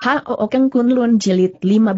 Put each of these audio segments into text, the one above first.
Hao Keng Kun Lun Jilid 15.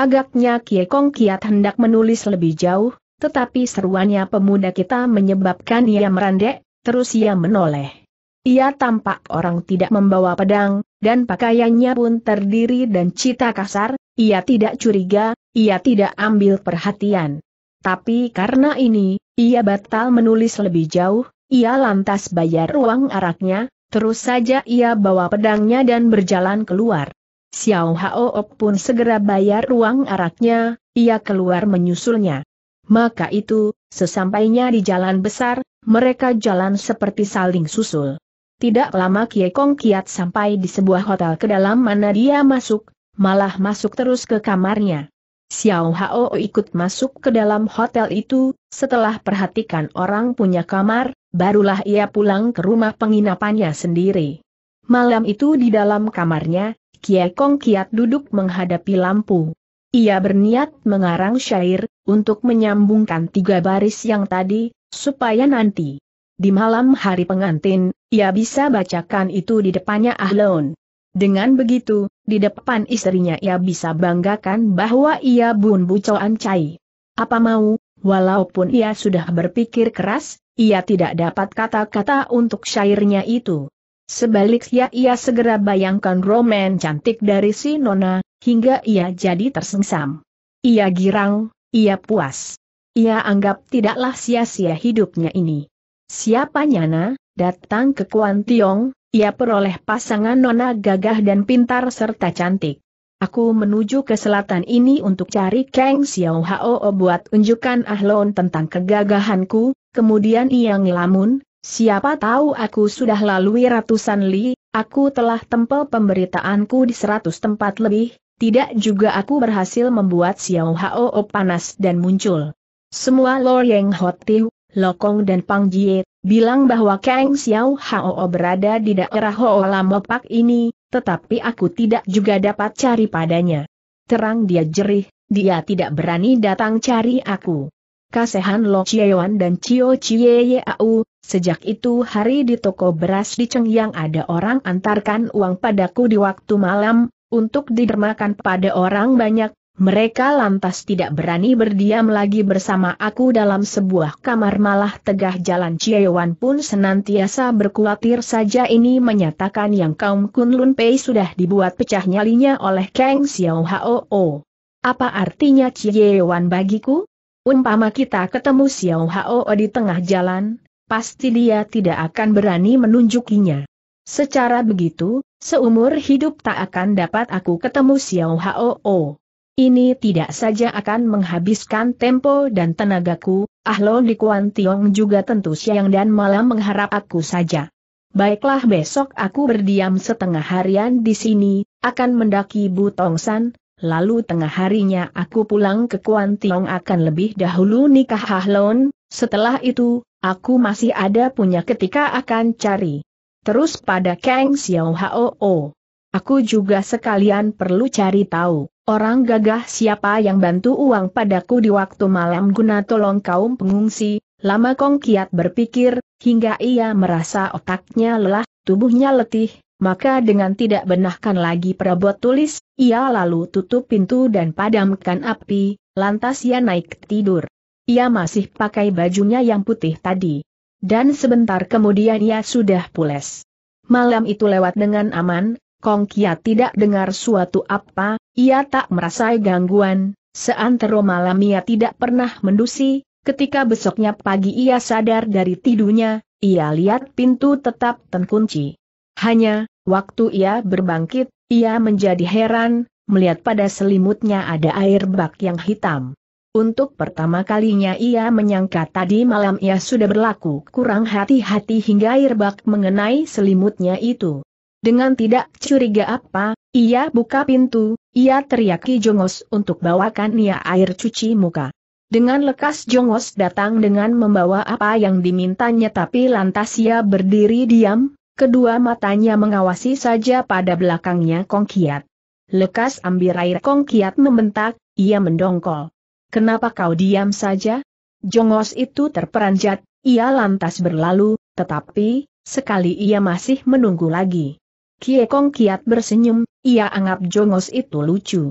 Agaknya Kie Kong Kiat hendak menulis lebih jauh, tetapi seruannya pemuda kita menyebabkan ia merandek, terus ia menoleh. Ia tampak orang tidak membawa pedang, dan pakaiannya pun terdiri dan cita kasar, ia tidak curiga, ia tidak ambil perhatian. Tapi karena ini, ia batal menulis lebih jauh, ia lantas bayar uang araknya, Terus saja ia bawa pedangnya dan berjalan keluar. Xiao Hao pun segera bayar ruang araknya, ia keluar menyusulnya. Maka itu, sesampainya di jalan besar, mereka jalan seperti saling susul. Tidak lama Kie Kong Kiat sampai di sebuah hotel ke dalam mana dia masuk, malah masuk terus ke kamarnya. Xiao Hao ikut masuk ke dalam hotel itu, setelah perhatikan orang punya kamar, barulah ia pulang ke rumah penginapannya sendiri. Malam itu di dalam kamarnya, Kie Kong Kiat duduk menghadapi lampu. Ia berniat mengarang syair, untuk menyambungkan tiga baris yang tadi, supaya nanti, di malam hari pengantin, ia bisa bacakan itu di depannya Ahlon. Dengan begitu, di depan istrinya ia bisa banggakan bahwa ia bun bucoan cai. Apa mau, Walaupun ia sudah berpikir keras, ia tidak dapat kata-kata untuk syairnya itu. Sebaliknya ia segera bayangkan romen cantik dari si Nona, hingga ia jadi tersengsam. Ia girang, ia puas. Ia anggap tidaklah sia-sia hidupnya ini. Siapa Nyana, datang ke Kuantiong, ia peroleh pasangan Nona gagah dan pintar serta cantik. Aku menuju ke selatan ini untuk cari Kang Xiao Hao buat unjukkan Ahlon tentang kegagahanku, kemudian ia ngelamun, siapa tahu aku sudah lalui ratusan li, aku telah tempel pemberitaanku di seratus tempat lebih, tidak juga aku berhasil membuat Xiao Hao panas dan muncul. Semua Lor Yang Hotiu, Lokong dan Pang Jie, bilang bahwa Kang Xiao Hao berada di daerah Lama Lamopak ini, tetapi aku tidak juga dapat cari padanya. Terang dia jerih, dia tidak berani datang cari aku. Kasehan Lo Chiewan dan Chio Chie Yeau, sejak itu hari di toko beras di yang ada orang antarkan uang padaku di waktu malam, untuk didermakan pada orang banyak, mereka lantas tidak berani berdiam lagi bersama aku dalam sebuah kamar malah tegah jalan Ciewan pun senantiasa berkuatir saja ini menyatakan yang kaum Kunlun Pei sudah dibuat pecah nyalinya oleh Kang Xiao Hao. Apa artinya Ciewan bagiku? Umpama kita ketemu Xiao Hao di tengah jalan, pasti dia tidak akan berani menunjukinya. Secara begitu, seumur hidup tak akan dapat aku ketemu Xiao Hao. Ini tidak saja akan menghabiskan tempo dan tenagaku, Ahlon di Kuan Tiong juga tentu siang dan malam mengharap aku saja. Baiklah besok aku berdiam setengah harian di sini, akan mendaki Butongsan, lalu tengah harinya aku pulang ke Kuan Tiong akan lebih dahulu nikah Ahlon, setelah itu, aku masih ada punya ketika akan cari. Terus pada Kang Xiao Hao. Aku juga sekalian perlu cari tahu Orang gagah siapa yang bantu uang padaku di waktu malam guna tolong kaum pengungsi, lama Kong Kiat berpikir, hingga ia merasa otaknya lelah, tubuhnya letih, maka dengan tidak benahkan lagi perabot tulis, ia lalu tutup pintu dan padamkan api, lantas ia naik tidur. Ia masih pakai bajunya yang putih tadi. Dan sebentar kemudian ia sudah pules. Malam itu lewat dengan aman, Kong Kia tidak dengar suatu apa, ia tak merasa gangguan, seantero malam ia tidak pernah mendusi, ketika besoknya pagi ia sadar dari tidurnya, ia lihat pintu tetap terkunci. Hanya, waktu ia berbangkit, ia menjadi heran, melihat pada selimutnya ada air bak yang hitam. Untuk pertama kalinya ia menyangka tadi malam ia sudah berlaku kurang hati-hati hingga air bak mengenai selimutnya itu. Dengan tidak curiga apa, ia buka pintu, ia teriaki Jongos untuk bawakan ia air cuci muka. Dengan lekas Jongos datang dengan membawa apa yang dimintanya tapi lantas ia berdiri diam, kedua matanya mengawasi saja pada belakangnya Kong Kiat. Lekas ambil air Kong Kiat membentak, ia mendongkol. Kenapa kau diam saja? Jongos itu terperanjat, ia lantas berlalu, tetapi, sekali ia masih menunggu lagi. Kong kiat bersenyum, ia anggap jongos itu lucu.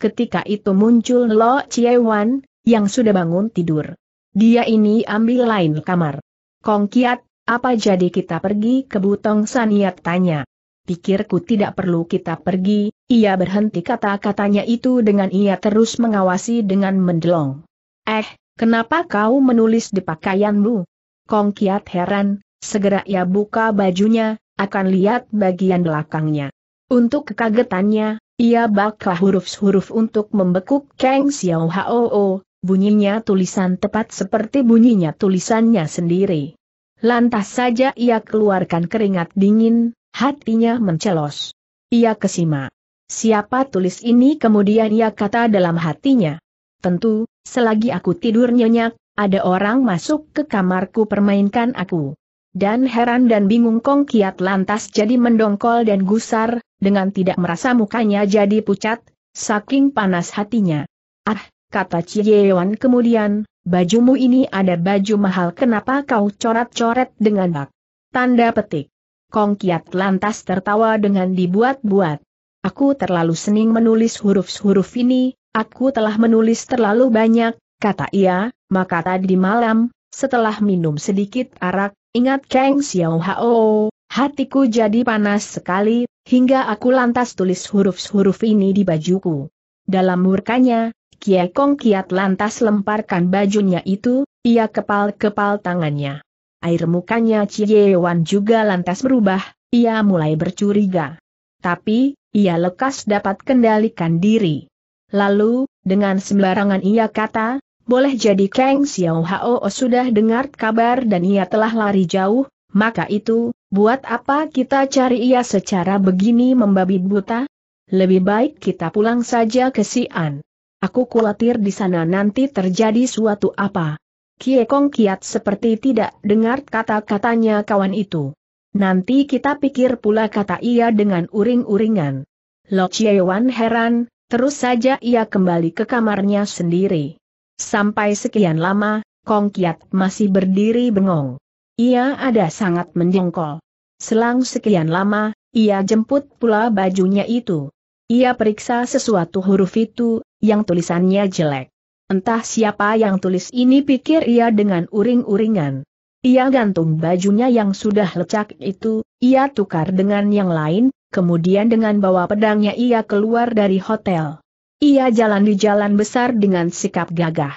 Ketika itu muncul Lo Wan, yang sudah bangun tidur. Dia ini ambil lain kamar. Kong Kiat, apa jadi kita pergi ke Butong Saniat tanya. Pikirku tidak perlu kita pergi, ia berhenti kata-katanya itu dengan ia terus mengawasi dengan mendelong. Eh, kenapa kau menulis di pakaianmu? Kong Kiat heran, segera ia buka bajunya, akan lihat bagian belakangnya. Untuk kekagetannya, ia bakal huruf-huruf untuk membekuk Kang Xiao Hao, bunyinya tulisan tepat seperti bunyinya tulisannya sendiri. Lantas saja ia keluarkan keringat dingin, hatinya mencelos. Ia kesima. Siapa tulis ini kemudian ia kata dalam hatinya. Tentu, selagi aku tidur nyenyak, ada orang masuk ke kamarku permainkan aku. Dan heran dan bingung Kong Kiat lantas jadi mendongkol dan gusar, dengan tidak merasa mukanya jadi pucat, saking panas hatinya. Ah, kata Ciewan kemudian, bajumu ini ada baju mahal kenapa kau coret-coret dengan bak? Tanda petik. Kong Kiat lantas tertawa dengan dibuat-buat. Aku terlalu sening menulis huruf-huruf ini, aku telah menulis terlalu banyak, kata ia, maka tadi malam, setelah minum sedikit arak, Ingat Kang Xiao Hao, hatiku jadi panas sekali, hingga aku lantas tulis huruf-huruf ini di bajuku. Dalam murkanya, Kie Kong kiat lantas lemparkan bajunya itu, ia kepal-kepal tangannya. Air mukanya Cie Wan juga lantas berubah, ia mulai bercuriga. Tapi, ia lekas dapat kendalikan diri. Lalu, dengan sembarangan ia kata, boleh jadi Kang Xiao Hao sudah dengar kabar dan ia telah lari jauh, maka itu, buat apa kita cari ia secara begini membabi buta? Lebih baik kita pulang saja ke Xi'an. Aku khawatir di sana nanti terjadi suatu apa. Kie Kong kiat seperti tidak dengar kata-katanya kawan itu. Nanti kita pikir pula kata ia dengan uring-uringan. Lo Chiewan heran, terus saja ia kembali ke kamarnya sendiri. Sampai sekian lama, Kong Kiat masih berdiri bengong. Ia ada sangat menjengkol. Selang sekian lama, ia jemput pula bajunya itu. Ia periksa sesuatu huruf itu, yang tulisannya jelek. Entah siapa yang tulis ini pikir ia dengan uring-uringan. Ia gantung bajunya yang sudah lecak itu, ia tukar dengan yang lain, kemudian dengan bawa pedangnya ia keluar dari hotel. Ia jalan di jalan besar dengan sikap gagah.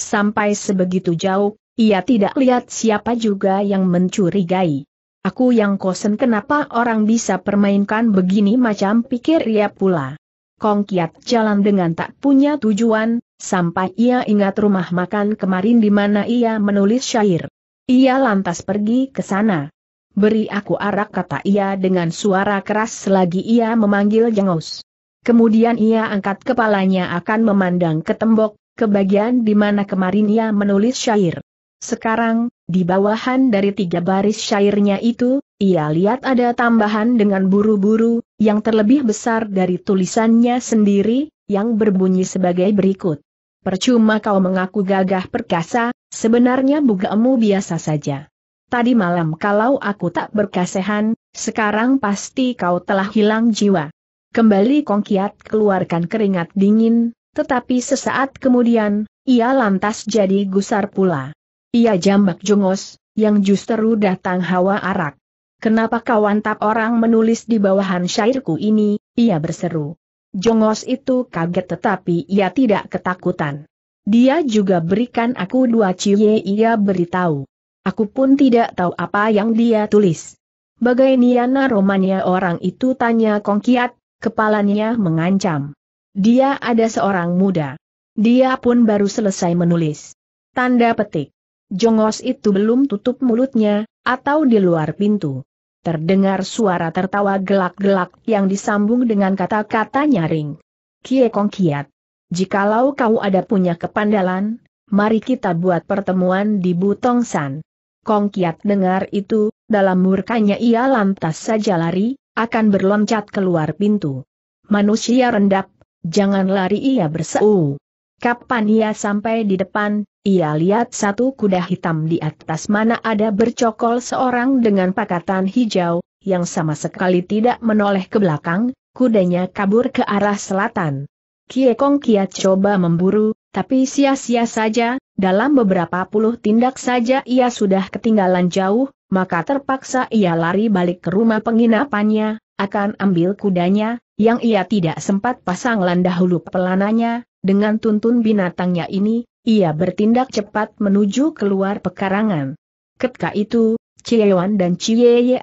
Sampai sebegitu jauh, ia tidak lihat siapa juga yang mencurigai. Aku yang kosen kenapa orang bisa permainkan begini macam pikir ia pula. Kong Kiat jalan dengan tak punya tujuan, sampai ia ingat rumah makan kemarin di mana ia menulis syair. Ia lantas pergi ke sana. Beri aku arak kata ia dengan suara keras selagi ia memanggil Jengaus. Kemudian ia angkat kepalanya akan memandang ke tembok, ke bagian di mana kemarin ia menulis syair. Sekarang, di bawahan dari tiga baris syairnya itu, ia lihat ada tambahan dengan buru-buru, yang terlebih besar dari tulisannya sendiri, yang berbunyi sebagai berikut. Percuma kau mengaku gagah perkasa, sebenarnya bugamu biasa saja. Tadi malam kalau aku tak berkasehan, sekarang pasti kau telah hilang jiwa. Kembali Kong Kongkiat keluarkan keringat dingin, tetapi sesaat kemudian, ia lantas jadi gusar pula. Ia jambak jongos, yang justru datang hawa arak. Kenapa kawan tap orang menulis di bawahan syairku ini, ia berseru. Jongos itu kaget tetapi ia tidak ketakutan. Dia juga berikan aku dua cie ia beritahu. Aku pun tidak tahu apa yang dia tulis. Bagai niana romannya orang itu tanya Kongkiat, Kepalanya mengancam. Dia ada seorang muda. Dia pun baru selesai menulis. Tanda petik. Jongos itu belum tutup mulutnya, atau di luar pintu. Terdengar suara tertawa gelak-gelak yang disambung dengan kata-kata nyaring. Kie Kong Kiat. Jikalau kau ada punya kepandalan, mari kita buat pertemuan di Butong San. Kong Kiat dengar itu, dalam murkanya ia lantas saja lari, akan berloncat keluar pintu. Manusia rendap, jangan lari ia berseru. Kapan ia sampai di depan, ia lihat satu kuda hitam di atas mana ada bercokol seorang dengan pakatan hijau, yang sama sekali tidak menoleh ke belakang, kudanya kabur ke arah selatan. Kie Kong Kiat coba memburu, tapi sia-sia saja, dalam beberapa puluh tindak saja ia sudah ketinggalan jauh, maka terpaksa ia lari balik ke rumah penginapannya, akan ambil kudanya, yang ia tidak sempat pasang landah pelananya, dengan tuntun binatangnya ini, ia bertindak cepat menuju keluar pekarangan. Ketika itu, Ciewan dan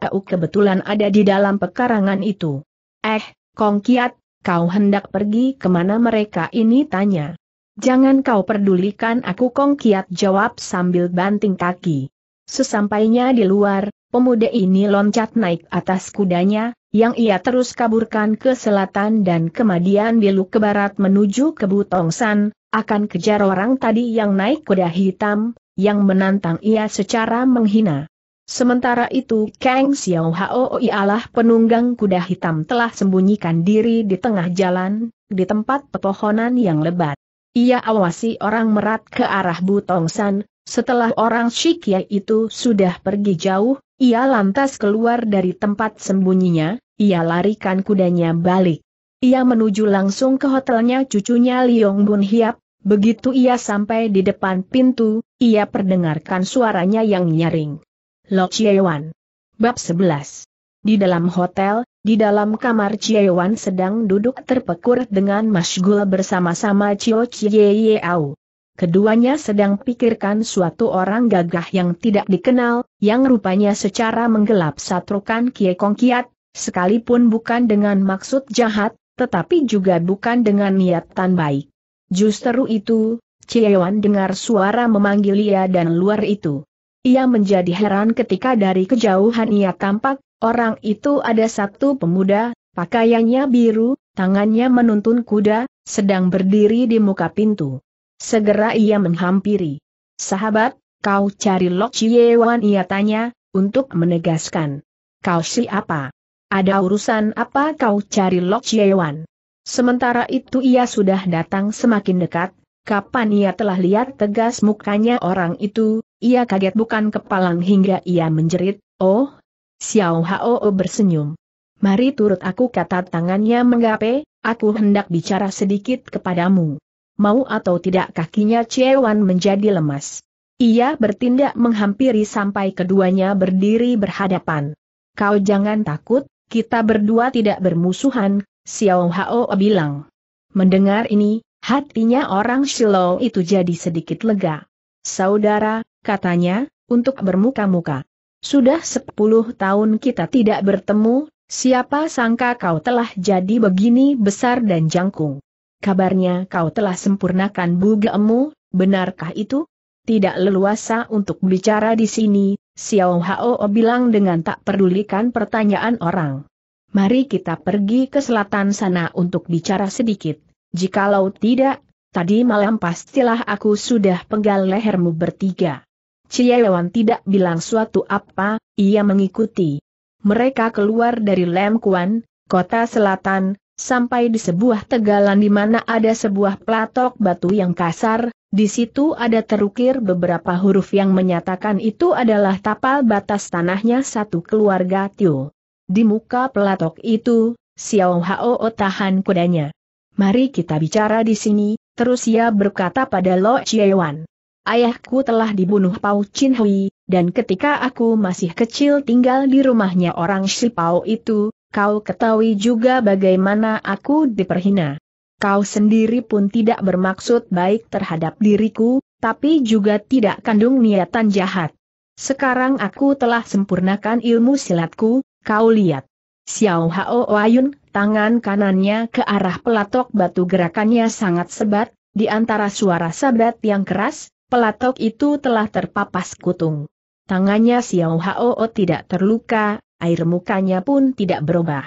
Au kebetulan ada di dalam pekarangan itu. Eh, Kong Kiat, kau hendak pergi kemana mereka ini tanya. Jangan kau pedulikan aku Kong Kiat. jawab sambil banting kaki. Sesampainya di luar, pemuda ini loncat naik atas kudanya, yang ia terus kaburkan ke selatan dan kemudian belok ke barat menuju ke Butongsan, akan kejar orang tadi yang naik kuda hitam, yang menantang ia secara menghina. Sementara itu Kang Xiao Hao ialah penunggang kuda hitam telah sembunyikan diri di tengah jalan, di tempat pepohonan yang lebat. Ia awasi orang merat ke arah Butongsan, setelah orang Shikia itu sudah pergi jauh, ia lantas keluar dari tempat sembunyinya, ia larikan kudanya balik. Ia menuju langsung ke hotelnya cucunya Liong Bun Hiap, begitu ia sampai di depan pintu, ia perdengarkan suaranya yang nyaring. Lo Chiewan. Bab 11. Di dalam hotel, di dalam kamar Chiewan sedang duduk terpekur dengan masgul bersama-sama Chio Chie Yeau. Keduanya sedang pikirkan suatu orang gagah yang tidak dikenal, yang rupanya secara menggelap satrukan kong Kiat, sekalipun bukan dengan maksud jahat, tetapi juga bukan dengan niatan baik. Justru itu, Ciewan dengar suara memanggil ia dan luar itu. Ia menjadi heran ketika dari kejauhan ia tampak, orang itu ada satu pemuda, pakaiannya biru, tangannya menuntun kuda, sedang berdiri di muka pintu. Segera ia menghampiri. Sahabat, kau cari Lok Wan ia tanya, untuk menegaskan. Kau siapa? Ada urusan apa kau cari Lok Wan? Sementara itu ia sudah datang semakin dekat, kapan ia telah lihat tegas mukanya orang itu, ia kaget bukan kepalang hingga ia menjerit, oh, Xiao Hao bersenyum. Mari turut aku kata tangannya menggape, aku hendak bicara sedikit kepadamu mau atau tidak kakinya Cewan menjadi lemas. Ia bertindak menghampiri sampai keduanya berdiri berhadapan. Kau jangan takut, kita berdua tidak bermusuhan, Xiao Hao bilang. Mendengar ini, hatinya orang Shiloh itu jadi sedikit lega. Saudara, katanya, untuk bermuka-muka. Sudah sepuluh tahun kita tidak bertemu, siapa sangka kau telah jadi begini besar dan jangkung kabarnya kau telah sempurnakan bugemu, benarkah itu? Tidak leluasa untuk bicara di sini, Xiao Hao bilang dengan tak pedulikan pertanyaan orang. Mari kita pergi ke selatan sana untuk bicara sedikit, jikalau tidak, tadi malam pastilah aku sudah penggal lehermu bertiga. Ciewan tidak bilang suatu apa, ia mengikuti. Mereka keluar dari Lemkuan, kota selatan, sampai di sebuah tegalan di mana ada sebuah platok batu yang kasar, di situ ada terukir beberapa huruf yang menyatakan itu adalah tapal batas tanahnya satu keluarga Tio. Di muka platok itu, Xiao Hao tahan kudanya. Mari kita bicara di sini, terus ia berkata pada Lo Chiewan. Ayahku telah dibunuh Pau Chin Hui, dan ketika aku masih kecil tinggal di rumahnya orang Shi Pao itu, Kau ketahui juga bagaimana aku diperhina. Kau sendiri pun tidak bermaksud baik terhadap diriku, tapi juga tidak kandung niatan jahat. Sekarang aku telah sempurnakan ilmu silatku, kau lihat. Xiao Hao Wayun, tangan kanannya ke arah pelatok batu gerakannya sangat sebat, di antara suara sabat yang keras, pelatok itu telah terpapas kutung. Tangannya Xiao Hao tidak terluka, air mukanya pun tidak berubah.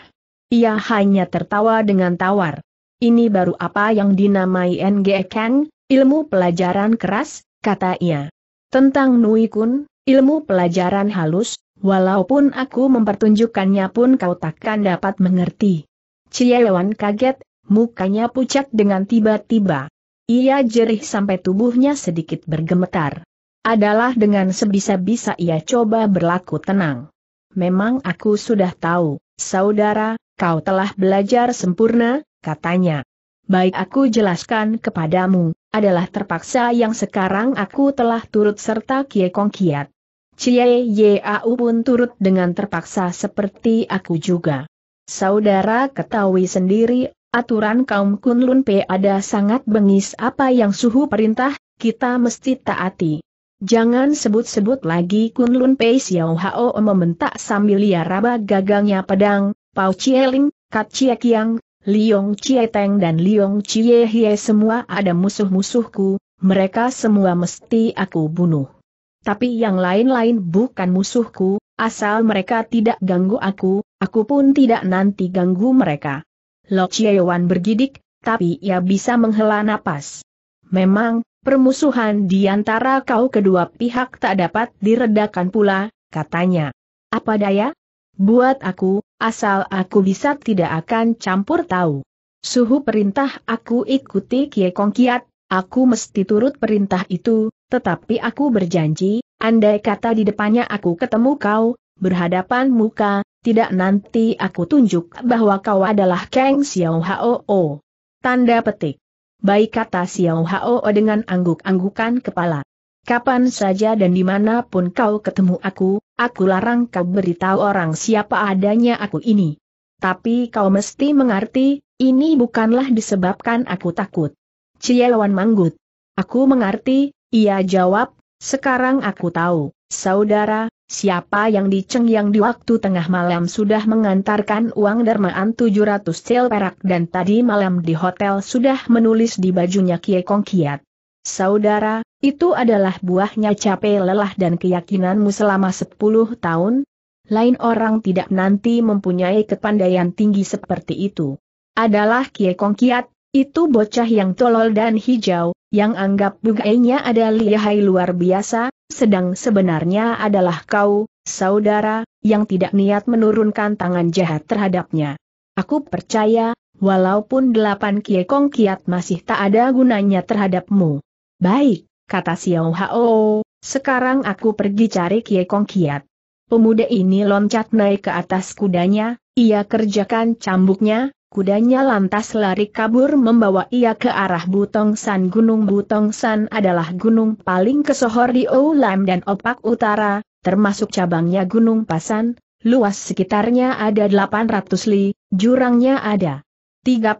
Ia hanya tertawa dengan tawar. Ini baru apa yang dinamai NG Kang, ilmu pelajaran keras, kata ia. Tentang Nui Kun, ilmu pelajaran halus, walaupun aku mempertunjukkannya pun kau takkan dapat mengerti. Ciewan kaget, mukanya pucat dengan tiba-tiba. Ia jerih sampai tubuhnya sedikit bergemetar. Adalah dengan sebisa-bisa ia coba berlaku tenang memang aku sudah tahu, saudara, kau telah belajar sempurna, katanya. Baik aku jelaskan kepadamu, adalah terpaksa yang sekarang aku telah turut serta Kie Kong Kiat. Cie Yau pun turut dengan terpaksa seperti aku juga. Saudara ketahui sendiri, aturan kaum Kunlun P ada sangat bengis apa yang suhu perintah, kita mesti taati. Jangan sebut-sebut lagi Kunlun Pei Xiao Hao membentak sambil ia raba gagangnya pedang, Pau Ling, Kat Chie Kiang, Liong Chie Teng dan Liong Chie Hie semua ada musuh-musuhku, mereka semua mesti aku bunuh. Tapi yang lain-lain bukan musuhku, asal mereka tidak ganggu aku, aku pun tidak nanti ganggu mereka. Lo Wan bergidik, tapi ia bisa menghela napas. Memang, Permusuhan di antara kau kedua pihak tak dapat diredakan pula, katanya. Apa daya? Buat aku, asal aku bisa tidak akan campur tahu. Suhu perintah aku ikuti Kie Kong Kiat, aku mesti turut perintah itu, tetapi aku berjanji, andai kata di depannya aku ketemu kau, berhadapan muka, tidak nanti aku tunjuk bahwa kau adalah Kang Xiao Hao. Tanda petik baik kata Xiao Hao dengan angguk-anggukan kepala. Kapan saja dan dimanapun kau ketemu aku, aku larang kau beritahu orang siapa adanya aku ini. Tapi kau mesti mengerti, ini bukanlah disebabkan aku takut. Cielawan manggut. Aku mengerti, ia jawab, sekarang aku tahu, saudara, Siapa yang diceng yang di waktu tengah malam sudah mengantarkan uang dermaan 700 sel perak dan tadi malam di hotel sudah menulis di bajunya Kie Kong Kiat. Saudara, itu adalah buahnya capek lelah dan keyakinanmu selama 10 tahun, lain orang tidak nanti mempunyai kepandaian tinggi seperti itu. Adalah Kie Kong Kiat, itu bocah yang tolol dan hijau, yang anggap bugainya ada lihai luar biasa, sedang sebenarnya adalah kau, saudara, yang tidak niat menurunkan tangan jahat terhadapnya. Aku percaya, walaupun delapan kiekong kiat masih tak ada gunanya terhadapmu. Baik, kata Xiao Hao, sekarang aku pergi cari kiekong kiat. Pemuda ini loncat naik ke atas kudanya, ia kerjakan cambuknya, Kudanya lantas lari kabur membawa ia ke arah Butong San. Gunung Butong San adalah gunung paling kesohor di Oulam dan Opak Utara, termasuk cabangnya Gunung Pasan, luas sekitarnya ada 800 li, jurangnya ada 36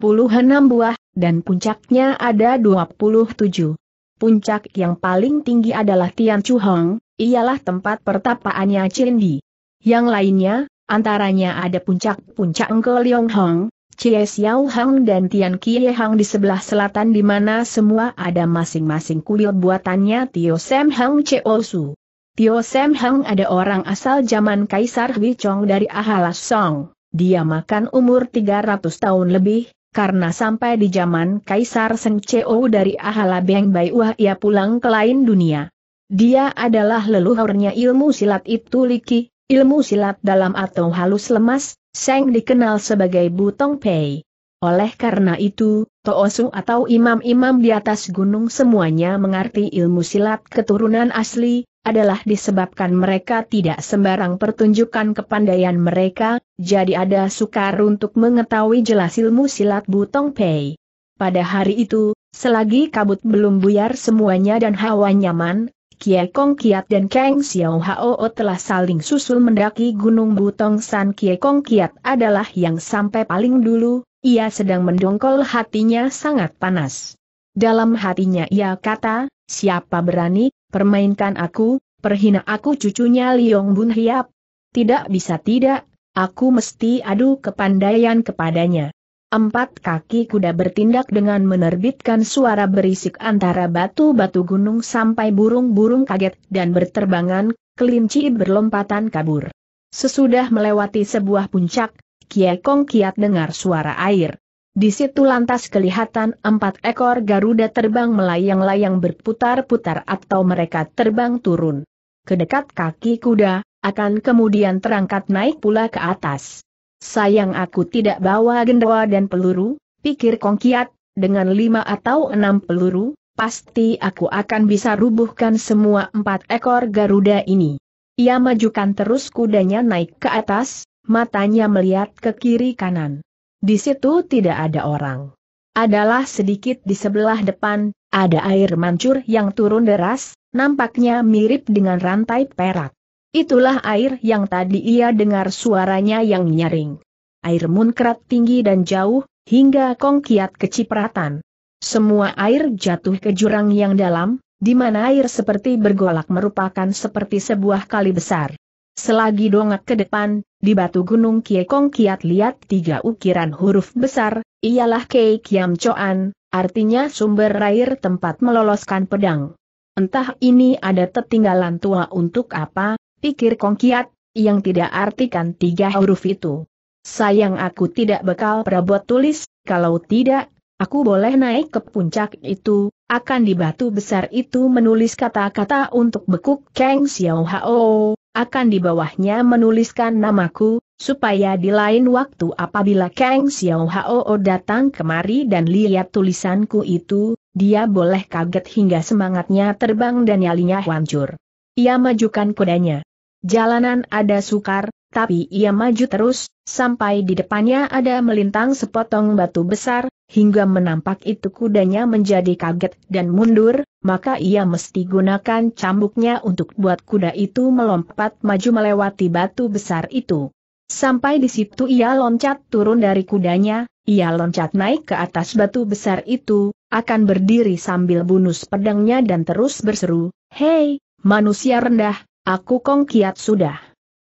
buah, dan puncaknya ada 27. Puncak yang paling tinggi adalah Tian Chuhong, ialah tempat pertapaannya Cindi. Yang lainnya, antaranya ada puncak-puncak Engkol Hong, Cie Xiao Hang dan Tian Kie Hang di sebelah selatan di mana semua ada masing-masing kuil buatannya Tio Sam Hang Cio Su. Tio Sam Hang ada orang asal zaman Kaisar Hui Chong dari Ahala Song. Dia makan umur 300 tahun lebih, karena sampai di zaman Kaisar Seng Cio dari Ahala Beng Bai Wah ia pulang ke lain dunia. Dia adalah leluhurnya ilmu silat itu Liki, ilmu silat dalam atau halus lemas, Seng dikenal sebagai Butong Pei. Oleh karena itu, Toosu atau imam-imam di atas gunung semuanya mengerti ilmu silat keturunan asli, adalah disebabkan mereka tidak sembarang pertunjukan kepandaian mereka, jadi ada sukar untuk mengetahui jelas ilmu silat Butong Pei. Pada hari itu, selagi kabut belum buyar semuanya dan hawa nyaman, Kie Kong Kiat dan Kang Xiao Hao telah saling susul mendaki Gunung Butong San Kie Kong Kiat adalah yang sampai paling dulu, ia sedang mendongkol hatinya sangat panas. Dalam hatinya ia kata, siapa berani, permainkan aku, perhina aku cucunya Liong Bun Hiap. Tidak bisa tidak, aku mesti adu kepandaian kepadanya. Empat kaki kuda bertindak dengan menerbitkan suara berisik antara batu-batu gunung sampai burung-burung kaget dan berterbangan, kelinci berlompatan kabur. Sesudah melewati sebuah puncak, Kiekong kiat dengar suara air. Di situ lantas kelihatan empat ekor Garuda terbang melayang-layang berputar-putar atau mereka terbang turun. Kedekat kaki kuda, akan kemudian terangkat naik pula ke atas. Sayang aku tidak bawa gendawa dan peluru, pikir Kong Kiat, dengan lima atau enam peluru, pasti aku akan bisa rubuhkan semua empat ekor Garuda ini. Ia majukan terus kudanya naik ke atas, matanya melihat ke kiri kanan. Di situ tidak ada orang. Adalah sedikit di sebelah depan, ada air mancur yang turun deras, nampaknya mirip dengan rantai perak. Itulah air yang tadi ia dengar suaranya yang nyaring. Air munkrat tinggi dan jauh, hingga kongkiat kecipratan. Semua air jatuh ke jurang yang dalam, di mana air seperti bergolak merupakan seperti sebuah kali besar. Selagi dongak ke depan, di batu gunung Kong Kiat lihat tiga ukiran huruf besar, ialah Kei Kiam Choan, artinya sumber air tempat meloloskan pedang. Entah ini ada tertinggalan tua untuk apa, pikir Kong Kiat, yang tidak artikan tiga huruf itu. Sayang aku tidak bekal perabot tulis, kalau tidak, aku boleh naik ke puncak itu, akan di batu besar itu menulis kata-kata untuk bekuk Kang Xiao Hao, akan di bawahnya menuliskan namaku, supaya di lain waktu apabila Kang Xiao Hao datang kemari dan lihat tulisanku itu, dia boleh kaget hingga semangatnya terbang dan nyalinya hancur. Ia majukan kudanya. Jalanan ada sukar, tapi ia maju terus, sampai di depannya ada melintang sepotong batu besar, hingga menampak itu kudanya menjadi kaget dan mundur, maka ia mesti gunakan cambuknya untuk buat kuda itu melompat maju melewati batu besar itu. Sampai di situ ia loncat turun dari kudanya, ia loncat naik ke atas batu besar itu, akan berdiri sambil bunus pedangnya dan terus berseru, Hei, manusia rendah, Aku Kong Kiat sudah.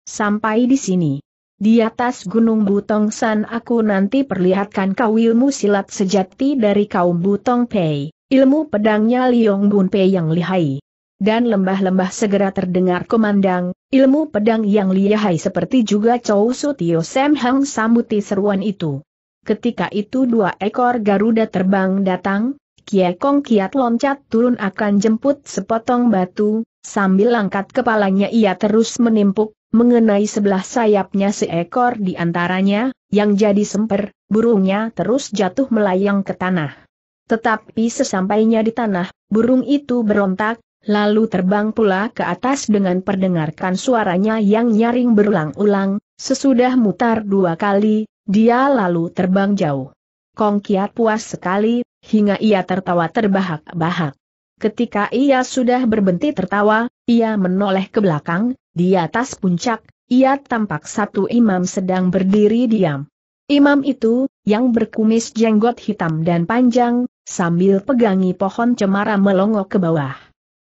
Sampai di sini. Di atas gunung Butong San aku nanti perlihatkan kau ilmu silat sejati dari kaum Butong Pei, ilmu pedangnya Liong Bun Pei yang lihai. Dan lembah-lembah segera terdengar komandang, ilmu pedang yang lihai seperti juga Chow Tio Sam Hang sambuti seruan itu. Ketika itu dua ekor Garuda terbang datang, Kie Kong Kiat loncat turun akan jemput sepotong batu, Sambil angkat kepalanya ia terus menimpuk, mengenai sebelah sayapnya seekor di antaranya, yang jadi semper, burungnya terus jatuh melayang ke tanah. Tetapi sesampainya di tanah, burung itu berontak, lalu terbang pula ke atas dengan perdengarkan suaranya yang nyaring berulang-ulang, sesudah mutar dua kali, dia lalu terbang jauh. Kong Kiat puas sekali, hingga ia tertawa terbahak-bahak. Ketika ia sudah berhenti tertawa, ia menoleh ke belakang, di atas puncak, ia tampak satu imam sedang berdiri diam. Imam itu, yang berkumis jenggot hitam dan panjang, sambil pegangi pohon cemara melongo ke bawah.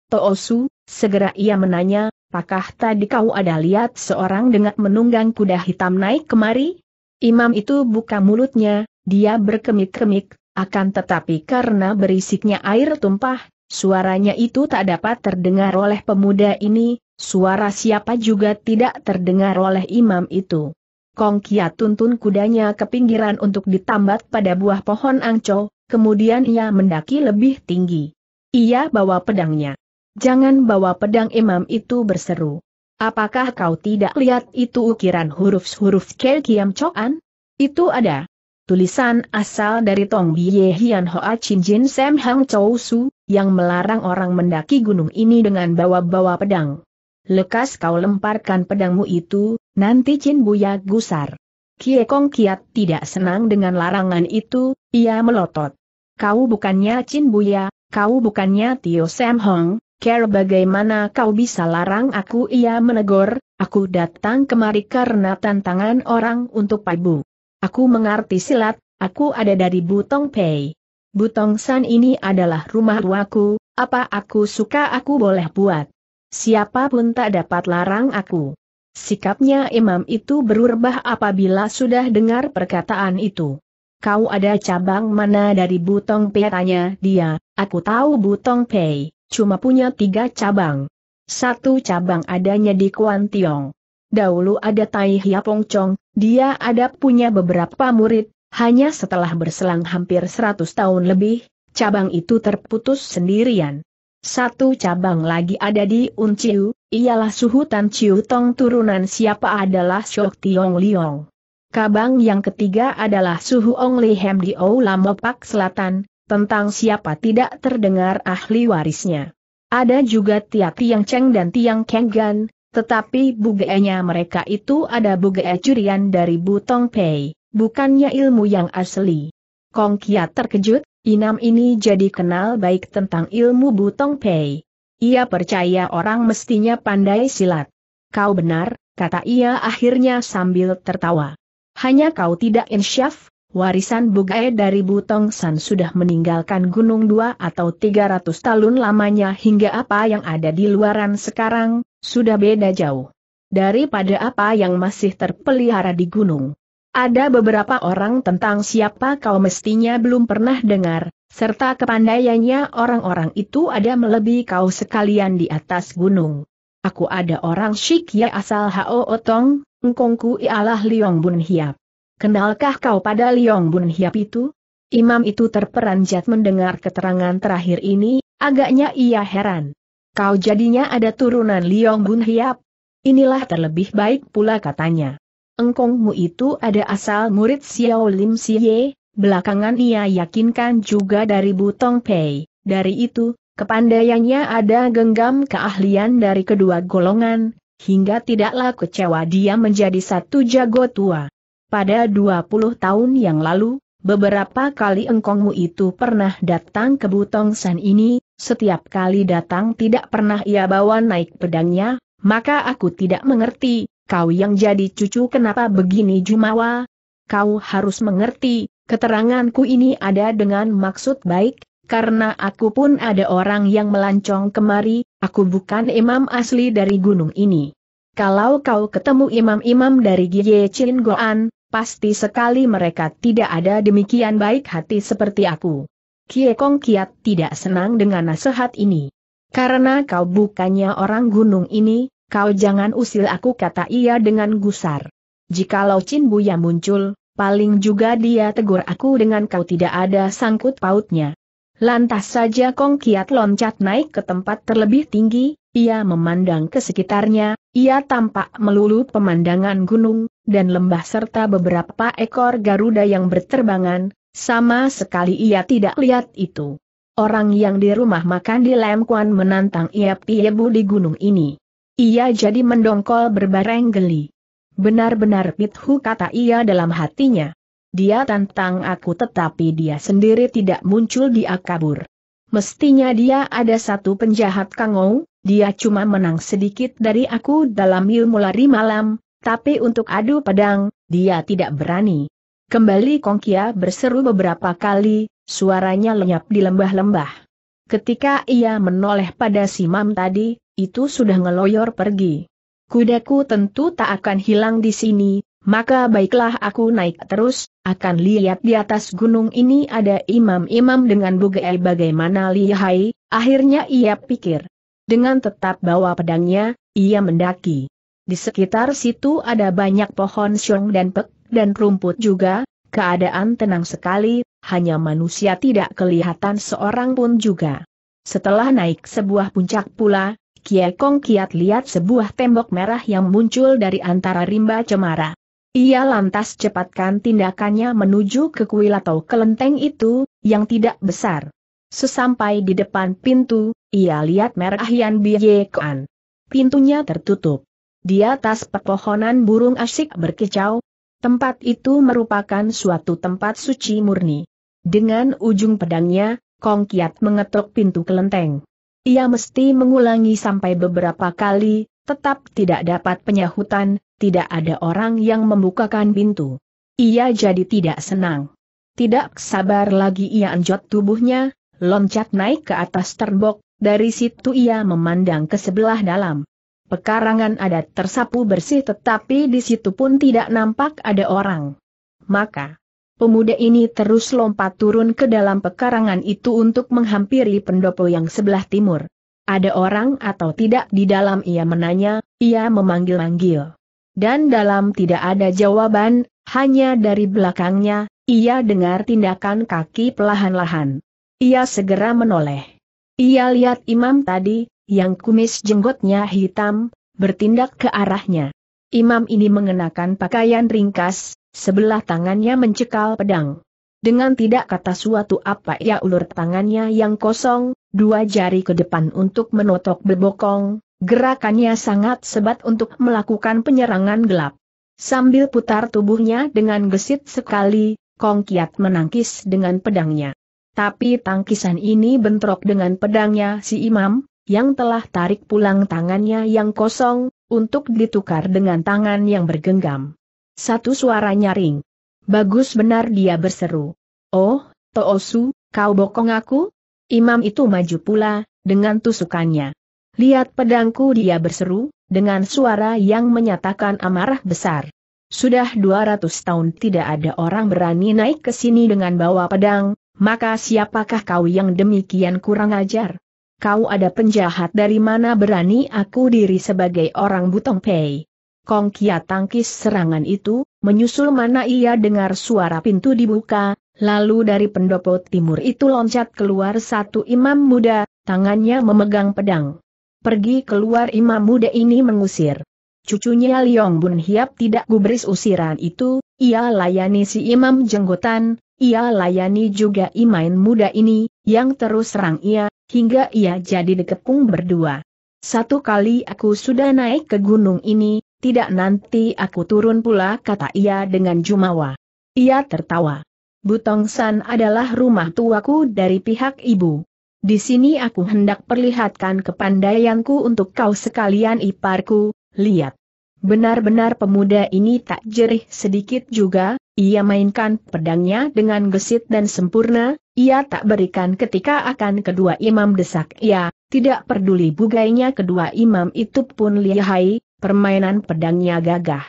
Toosu, segera ia menanya, apakah tadi kau ada lihat seorang dengan menunggang kuda hitam naik kemari? Imam itu buka mulutnya, dia berkemik-kemik, akan tetapi karena berisiknya air tumpah, Suaranya itu tak dapat terdengar oleh pemuda ini, suara siapa juga tidak terdengar oleh imam itu. Kong Kia tuntun kudanya ke pinggiran untuk ditambat pada buah pohon angco, kemudian ia mendaki lebih tinggi. Ia bawa pedangnya. Jangan bawa pedang imam itu berseru. Apakah kau tidak lihat itu ukiran huruf-huruf Kel Kiam Chokan? Itu ada tulisan asal dari Tong Biye Hian Hoa Chin Jin Sam Hang Chou Su, yang melarang orang mendaki gunung ini dengan bawa-bawa pedang. Lekas kau lemparkan pedangmu itu, nanti Chin Buya gusar. Kie Kong Kiat tidak senang dengan larangan itu, ia melotot. Kau bukannya Chin Buya, kau bukannya Tio Sam Hong, care bagaimana kau bisa larang aku ia menegur, aku datang kemari karena tantangan orang untuk Bu. Aku mengerti silat, aku ada dari Butong Pei. Butong San ini adalah rumah tuaku, apa aku suka aku boleh buat. Siapapun tak dapat larang aku. Sikapnya imam itu berubah apabila sudah dengar perkataan itu. Kau ada cabang mana dari Butong Pei tanya dia, aku tahu Butong Pei, cuma punya tiga cabang. Satu cabang adanya di Kuantiong dahulu ada Tai Hia Chong, dia ada punya beberapa murid, hanya setelah berselang hampir 100 tahun lebih, cabang itu terputus sendirian. Satu cabang lagi ada di Unciu, ialah Suhu Tan Ciu Tong turunan siapa adalah Shok Tiong Liong. Kabang yang ketiga adalah Suhu Ong Li Hem di Olamopak Selatan, tentang siapa tidak terdengar ahli warisnya. Ada juga Tia Tiang Cheng dan Tiang Kenggan, tetapi bugeanya mereka itu ada buge curian dari Butong Pei, bukannya ilmu yang asli. Kong Kiat terkejut, Inam ini jadi kenal baik tentang ilmu Butong Pei. Ia percaya orang mestinya pandai silat. Kau benar, kata ia akhirnya sambil tertawa. Hanya kau tidak insyaf, warisan Bugae dari Butong San sudah meninggalkan gunung dua atau tiga ratus tahun lamanya hingga apa yang ada di luaran sekarang, sudah beda jauh. Daripada apa yang masih terpelihara di gunung. Ada beberapa orang tentang siapa kau mestinya belum pernah dengar, serta kepandaiannya orang-orang itu ada melebihi kau sekalian di atas gunung. Aku ada orang Shikya asal Hao Otong, Ngkongku ialah Liong Bun Hiap. Kenalkah kau pada Liong Bun Hiap itu? Imam itu terperanjat mendengar keterangan terakhir ini, agaknya ia heran. Kau jadinya ada turunan Liong Bun Hiap? Inilah terlebih baik pula katanya. Engkongmu itu ada asal murid Xiao Lim Siye, belakangan ia yakinkan juga dari Butong Pei. Dari itu, kepandaiannya ada genggam keahlian dari kedua golongan, hingga tidaklah kecewa dia menjadi satu jago tua. Pada 20 tahun yang lalu, beberapa kali engkongmu itu pernah datang ke Butong San ini, setiap kali datang tidak pernah ia bawa naik pedangnya, maka aku tidak mengerti, kau yang jadi cucu kenapa begini Jumawa? Kau harus mengerti, keteranganku ini ada dengan maksud baik, karena aku pun ada orang yang melancong kemari, aku bukan imam asli dari gunung ini. Kalau kau ketemu imam-imam dari Gye Chin Goan, pasti sekali mereka tidak ada demikian baik hati seperti aku. Kie Kong Kiat tidak senang dengan nasihat ini. Karena kau bukannya orang gunung ini, kau jangan usil aku kata ia dengan gusar. Jikalau Chin Buya muncul, paling juga dia tegur aku dengan kau tidak ada sangkut pautnya. Lantas saja Kong Kiat loncat naik ke tempat terlebih tinggi, ia memandang ke sekitarnya, ia tampak melulu pemandangan gunung, dan lembah serta beberapa ekor Garuda yang berterbangan, sama sekali ia tidak lihat itu. Orang yang di rumah makan di Lemkuan menantang ia Piebu di gunung ini. Ia jadi mendongkol berbareng geli. Benar-benar Pithu kata ia dalam hatinya. Dia tantang aku tetapi dia sendiri tidak muncul di kabur. Mestinya dia ada satu penjahat kangou, dia cuma menang sedikit dari aku dalam ilmu lari malam, tapi untuk adu pedang, dia tidak berani. Kembali Kongkia berseru beberapa kali, suaranya lenyap di lembah-lembah. Ketika ia menoleh pada si Mam tadi, itu sudah ngeloyor pergi. Kudaku tentu tak akan hilang di sini, maka baiklah aku naik terus, akan lihat di atas gunung ini ada imam-imam dengan bugai bagaimana lihai, akhirnya ia pikir. Dengan tetap bawa pedangnya, ia mendaki. Di sekitar situ ada banyak pohon siong dan pek, dan rumput juga, keadaan tenang sekali, hanya manusia tidak kelihatan seorang pun juga. Setelah naik sebuah puncak pula, Kiekong Kong kiat lihat sebuah tembok merah yang muncul dari antara rimba cemara. Ia lantas cepatkan tindakannya menuju ke kuil atau kelenteng itu, yang tidak besar. Sesampai di depan pintu, ia lihat merahian biyekan. Pintunya tertutup. Di atas pepohonan burung asik berkicau. Tempat itu merupakan suatu tempat suci murni. Dengan ujung pedangnya, Kong Kiat mengetuk pintu kelenteng. Ia mesti mengulangi sampai beberapa kali, tetap tidak dapat penyahutan, tidak ada orang yang membukakan pintu. Ia jadi tidak senang. Tidak sabar lagi ia anjot tubuhnya, loncat naik ke atas terbok, dari situ ia memandang ke sebelah dalam. Pekarangan adat tersapu bersih tetapi di situ pun tidak nampak ada orang. Maka, pemuda ini terus lompat turun ke dalam pekarangan itu untuk menghampiri pendopo yang sebelah timur. Ada orang atau tidak di dalam ia menanya, ia memanggil-manggil. Dan dalam tidak ada jawaban, hanya dari belakangnya, ia dengar tindakan kaki pelahan-lahan. Ia segera menoleh. Ia lihat imam tadi, yang kumis jenggotnya hitam, bertindak ke arahnya. Imam ini mengenakan pakaian ringkas, sebelah tangannya mencekal pedang. Dengan tidak kata suatu apa ia ulur tangannya yang kosong, dua jari ke depan untuk menotok bebokong, Gerakannya sangat sebat untuk melakukan penyerangan gelap. Sambil putar tubuhnya dengan gesit sekali, Kong Kiat menangkis dengan pedangnya. Tapi tangkisan ini bentrok dengan pedangnya si imam, yang telah tarik pulang tangannya yang kosong, untuk ditukar dengan tangan yang bergenggam. Satu suara nyaring. Bagus benar dia berseru. Oh, Toosu, kau bokong aku? Imam itu maju pula, dengan tusukannya. Lihat pedangku dia berseru, dengan suara yang menyatakan amarah besar. Sudah 200 tahun tidak ada orang berani naik ke sini dengan bawa pedang, maka siapakah kau yang demikian kurang ajar? Kau ada penjahat dari mana berani aku diri sebagai orang butong pei? Kong Kia tangkis serangan itu, menyusul mana ia dengar suara pintu dibuka, lalu dari pendopo timur itu loncat keluar satu imam muda, tangannya memegang pedang pergi keluar imam muda ini mengusir. Cucunya Liong Bun Hiap tidak gubris usiran itu, ia layani si imam jenggotan, ia layani juga imain muda ini, yang terus serang ia, hingga ia jadi dikepung berdua. Satu kali aku sudah naik ke gunung ini, tidak nanti aku turun pula kata ia dengan jumawa. Ia tertawa. butongsan adalah rumah tuaku dari pihak ibu. Di sini aku hendak perlihatkan kepandaianku untuk kau sekalian iparku, lihat. Benar-benar pemuda ini tak jerih sedikit juga, ia mainkan pedangnya dengan gesit dan sempurna, ia tak berikan ketika akan kedua imam desak ia, tidak peduli bugainya kedua imam itu pun lihai, permainan pedangnya gagah.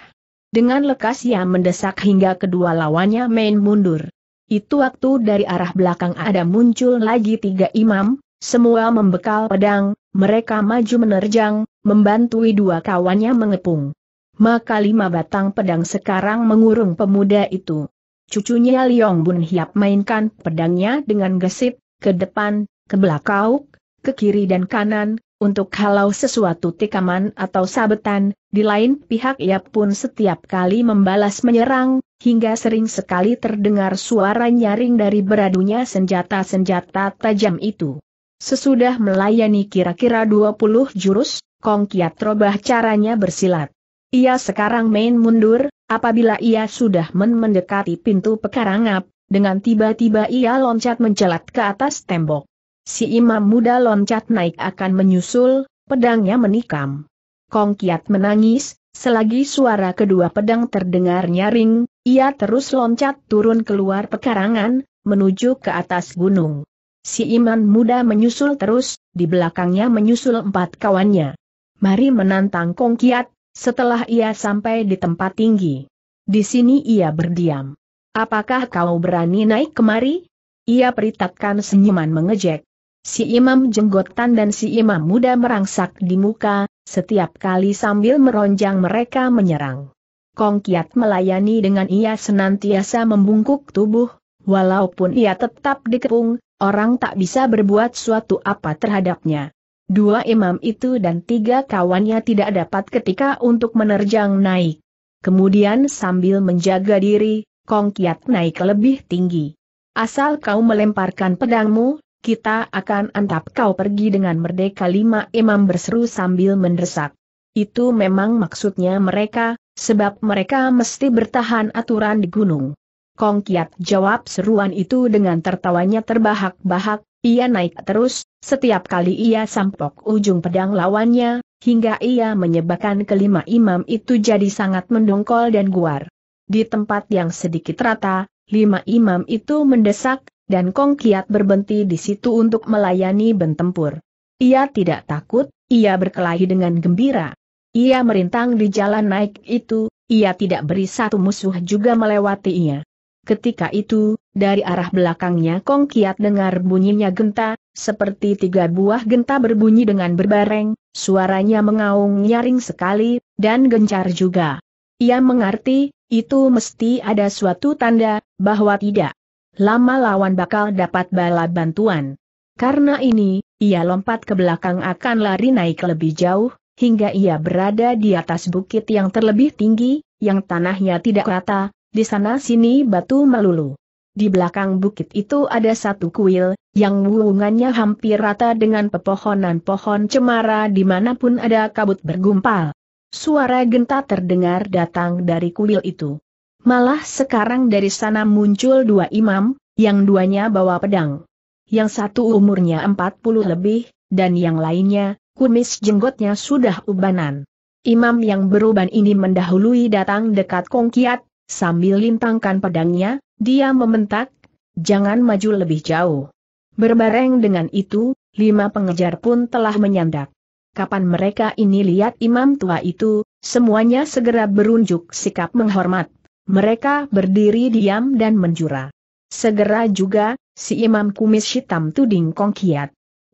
Dengan lekas ia mendesak hingga kedua lawannya main mundur. Itu waktu dari arah belakang ada muncul lagi tiga imam, semua membekal pedang, mereka maju menerjang, membantui dua kawannya mengepung. Maka lima batang pedang sekarang mengurung pemuda itu. Cucunya Liong Bun Hiap mainkan pedangnya dengan gesit ke depan, ke belakang, ke kiri dan kanan, untuk halau sesuatu tikaman atau sabetan, di lain pihak ia pun setiap kali membalas menyerang, hingga sering sekali terdengar suara nyaring dari beradunya senjata-senjata tajam itu. Sesudah melayani kira-kira 20 jurus, Kong Kiat robah caranya bersilat. Ia sekarang main mundur, apabila ia sudah men mendekati pintu pekarangap, dengan tiba-tiba ia loncat mencelat ke atas tembok. Si imam muda loncat naik akan menyusul, pedangnya menikam. Kong Kiat menangis, selagi suara kedua pedang terdengar nyaring, ia terus loncat turun keluar pekarangan, menuju ke atas gunung. Si imam muda menyusul terus, di belakangnya menyusul empat kawannya. Mari menantang Kong Kiat, setelah ia sampai di tempat tinggi. Di sini ia berdiam. Apakah kau berani naik kemari? Ia perintahkan senyuman mengejek. Si imam jenggotan dan si imam muda merangsak di muka, setiap kali sambil meronjang mereka menyerang. Kong Kiat melayani dengan ia senantiasa membungkuk tubuh, walaupun ia tetap dikepung, orang tak bisa berbuat suatu apa terhadapnya. Dua imam itu dan tiga kawannya tidak dapat ketika untuk menerjang naik. Kemudian sambil menjaga diri, Kong Kiat naik lebih tinggi. Asal kau melemparkan pedangmu, kita akan antap kau pergi dengan merdeka lima imam berseru sambil mendesak. Itu memang maksudnya mereka, sebab mereka mesti bertahan aturan di gunung. Kong Kiat jawab seruan itu dengan tertawanya terbahak-bahak, ia naik terus, setiap kali ia sampok ujung pedang lawannya, hingga ia menyebabkan kelima imam itu jadi sangat mendongkol dan guar. Di tempat yang sedikit rata, lima imam itu mendesak, dan Kong Kiat berbenti di situ untuk melayani bentempur. Ia tidak takut, ia berkelahi dengan gembira. Ia merintang di jalan naik itu, ia tidak beri satu musuh juga melewati ia. Ketika itu, dari arah belakangnya Kong Kiat dengar bunyinya genta, seperti tiga buah genta berbunyi dengan berbareng, suaranya mengaung nyaring sekali, dan gencar juga. Ia mengerti, itu mesti ada suatu tanda, bahwa tidak lama lawan bakal dapat bala bantuan. Karena ini, ia lompat ke belakang akan lari naik lebih jauh, hingga ia berada di atas bukit yang terlebih tinggi, yang tanahnya tidak rata, di sana-sini batu melulu. Di belakang bukit itu ada satu kuil, yang wungannya hampir rata dengan pepohonan-pohon cemara dimanapun ada kabut bergumpal. Suara genta terdengar datang dari kuil itu. Malah sekarang dari sana muncul dua imam, yang duanya bawa pedang. Yang satu umurnya 40 lebih, dan yang lainnya, kumis jenggotnya sudah ubanan. Imam yang beruban ini mendahului datang dekat kongkiat sambil lintangkan pedangnya, dia mementak jangan maju lebih jauh. Berbareng dengan itu, lima pengejar pun telah menyandak. Kapan mereka ini lihat imam tua itu, semuanya segera berunjuk sikap menghormat. Mereka berdiri diam dan menjura. Segera juga, si imam kumis hitam tuding Kong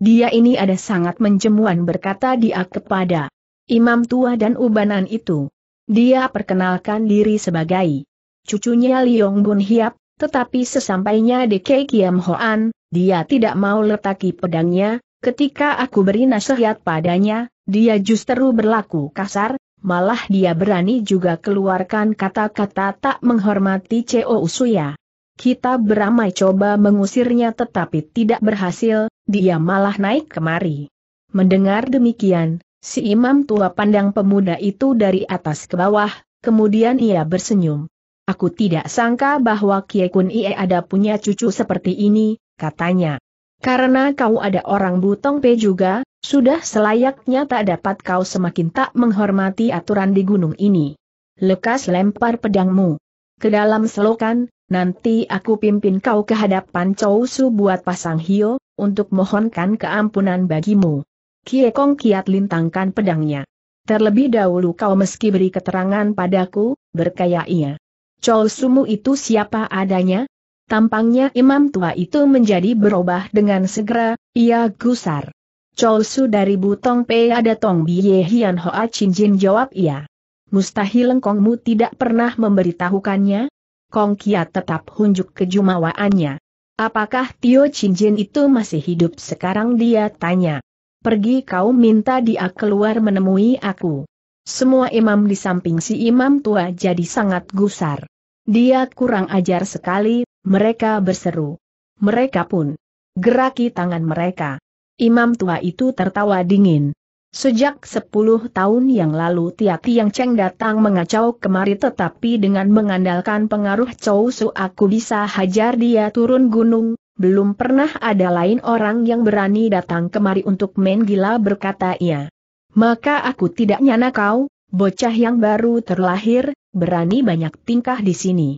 Dia ini ada sangat menjemuan berkata dia kepada imam tua dan ubanan itu. Dia perkenalkan diri sebagai cucunya Liong Bun Hiap, tetapi sesampainya di Kei Kiam Hoan, dia tidak mau letaki pedangnya, ketika aku beri nasihat padanya, dia justru berlaku kasar, malah dia berani juga keluarkan kata-kata tak menghormati CEO Usuya. Kita beramai coba mengusirnya tetapi tidak berhasil, dia malah naik kemari. Mendengar demikian, si imam tua pandang pemuda itu dari atas ke bawah, kemudian ia bersenyum. Aku tidak sangka bahwa Kie Kun Ie ada punya cucu seperti ini, katanya. Karena kau ada orang Butong Pe juga, sudah selayaknya tak dapat kau semakin tak menghormati aturan di gunung ini. Lekas lempar pedangmu. Ke dalam selokan, nanti aku pimpin kau ke hadapan Chow Su buat pasang hio, untuk mohonkan keampunan bagimu. Kie Kong kiat lintangkan pedangnya. Terlebih dahulu kau meski beri keterangan padaku, berkaya ia. Chow Sumu itu siapa adanya? Tampangnya imam tua itu menjadi berubah dengan segera, ia gusar. Chol dari Butong Pei ada Tong Biye Hian Hoa Chin Jin jawab iya. Mustahil engkongmu tidak pernah memberitahukannya? Kong Kia tetap hunjuk kejumawaannya. Apakah Tio Chin Jin itu masih hidup sekarang dia tanya. Pergi kau minta dia keluar menemui aku. Semua imam di samping si imam tua jadi sangat gusar. Dia kurang ajar sekali, mereka berseru. Mereka pun geraki tangan mereka. Imam tua itu tertawa dingin. Sejak sepuluh tahun yang lalu Tia Tiang Cheng datang mengacau kemari tetapi dengan mengandalkan pengaruh Chou Su aku bisa hajar dia turun gunung, belum pernah ada lain orang yang berani datang kemari untuk main gila berkata ia. Maka aku tidak nyana kau, bocah yang baru terlahir, berani banyak tingkah di sini.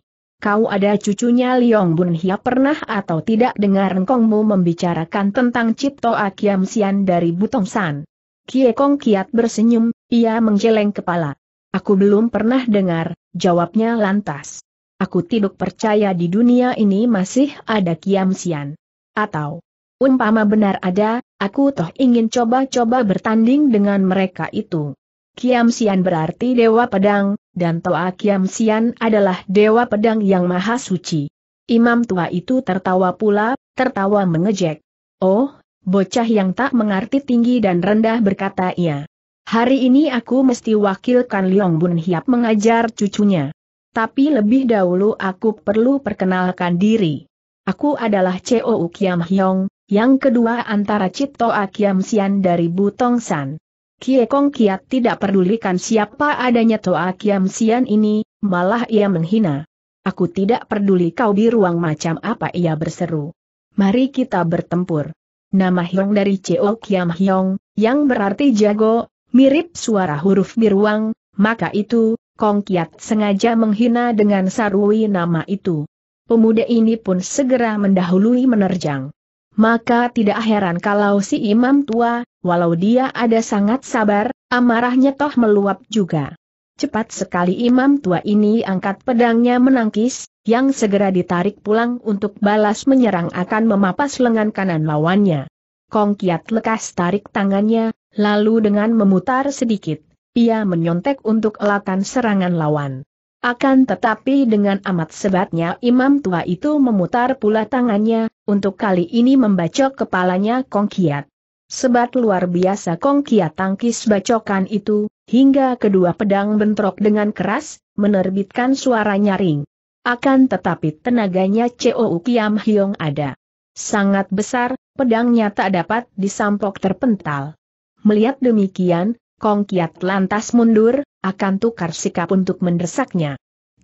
Kau ada cucunya Liong Bun Hia pernah atau tidak dengar Kongmu membicarakan tentang Cipto Akiam Sian dari Butong San? Kie Kong Kiat bersenyum, ia menggeleng kepala. Aku belum pernah dengar, jawabnya lantas. Aku tidak percaya di dunia ini masih ada Kiam Sian. Atau, umpama benar ada, aku toh ingin coba-coba bertanding dengan mereka itu. Kiam Sian berarti Dewa Pedang, dan Toa Kiam Sian adalah dewa pedang yang maha suci. Imam tua itu tertawa pula, tertawa mengejek. Oh, bocah yang tak mengerti tinggi dan rendah berkata ia. Hari ini aku mesti wakilkan Liong Bun Hiap mengajar cucunya. Tapi lebih dahulu aku perlu perkenalkan diri. Aku adalah CEO Kiam Hyong, yang kedua antara Cipto Akiam Sian dari Butong San. Kie Kong Kiat tidak pedulikan siapa adanya Toa Kiam Sian ini, malah ia menghina. Aku tidak peduli kau di ruang macam apa ia berseru. Mari kita bertempur. Nama Hyong dari Ceo Kiam Hyong, yang berarti jago, mirip suara huruf biruang, maka itu, Kong Kiat sengaja menghina dengan sarui nama itu. Pemuda ini pun segera mendahului menerjang. Maka tidak heran kalau si imam tua, walau dia ada sangat sabar, amarahnya toh meluap juga. Cepat sekali imam tua ini angkat pedangnya menangkis, yang segera ditarik pulang untuk balas menyerang akan memapas lengan kanan lawannya. Kong Kiat lekas tarik tangannya, lalu dengan memutar sedikit, ia menyontek untuk elakan serangan lawan. Akan tetapi dengan amat sebatnya imam tua itu memutar pula tangannya, untuk kali ini membacok kepalanya Kong Kiat. Sebat luar biasa Kong Kia tangkis bacokan itu, hingga kedua pedang bentrok dengan keras, menerbitkan suara nyaring. Akan tetapi tenaganya Chou Kiam Hyong ada. Sangat besar, pedangnya tak dapat disampok terpental. Melihat demikian, Kong Kiat lantas mundur, akan tukar sikap untuk mendesaknya.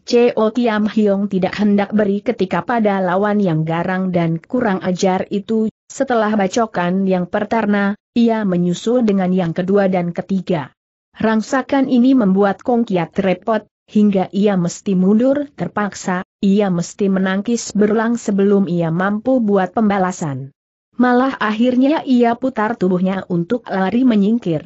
Cheo Tiam Hiong tidak hendak beri ketika pada lawan yang garang dan kurang ajar itu, setelah bacokan yang pertama, ia menyusul dengan yang kedua dan ketiga. Rangsakan ini membuat Kong Kiat repot, hingga ia mesti mundur terpaksa, ia mesti menangkis berulang sebelum ia mampu buat pembalasan. Malah akhirnya ia putar tubuhnya untuk lari menyingkir.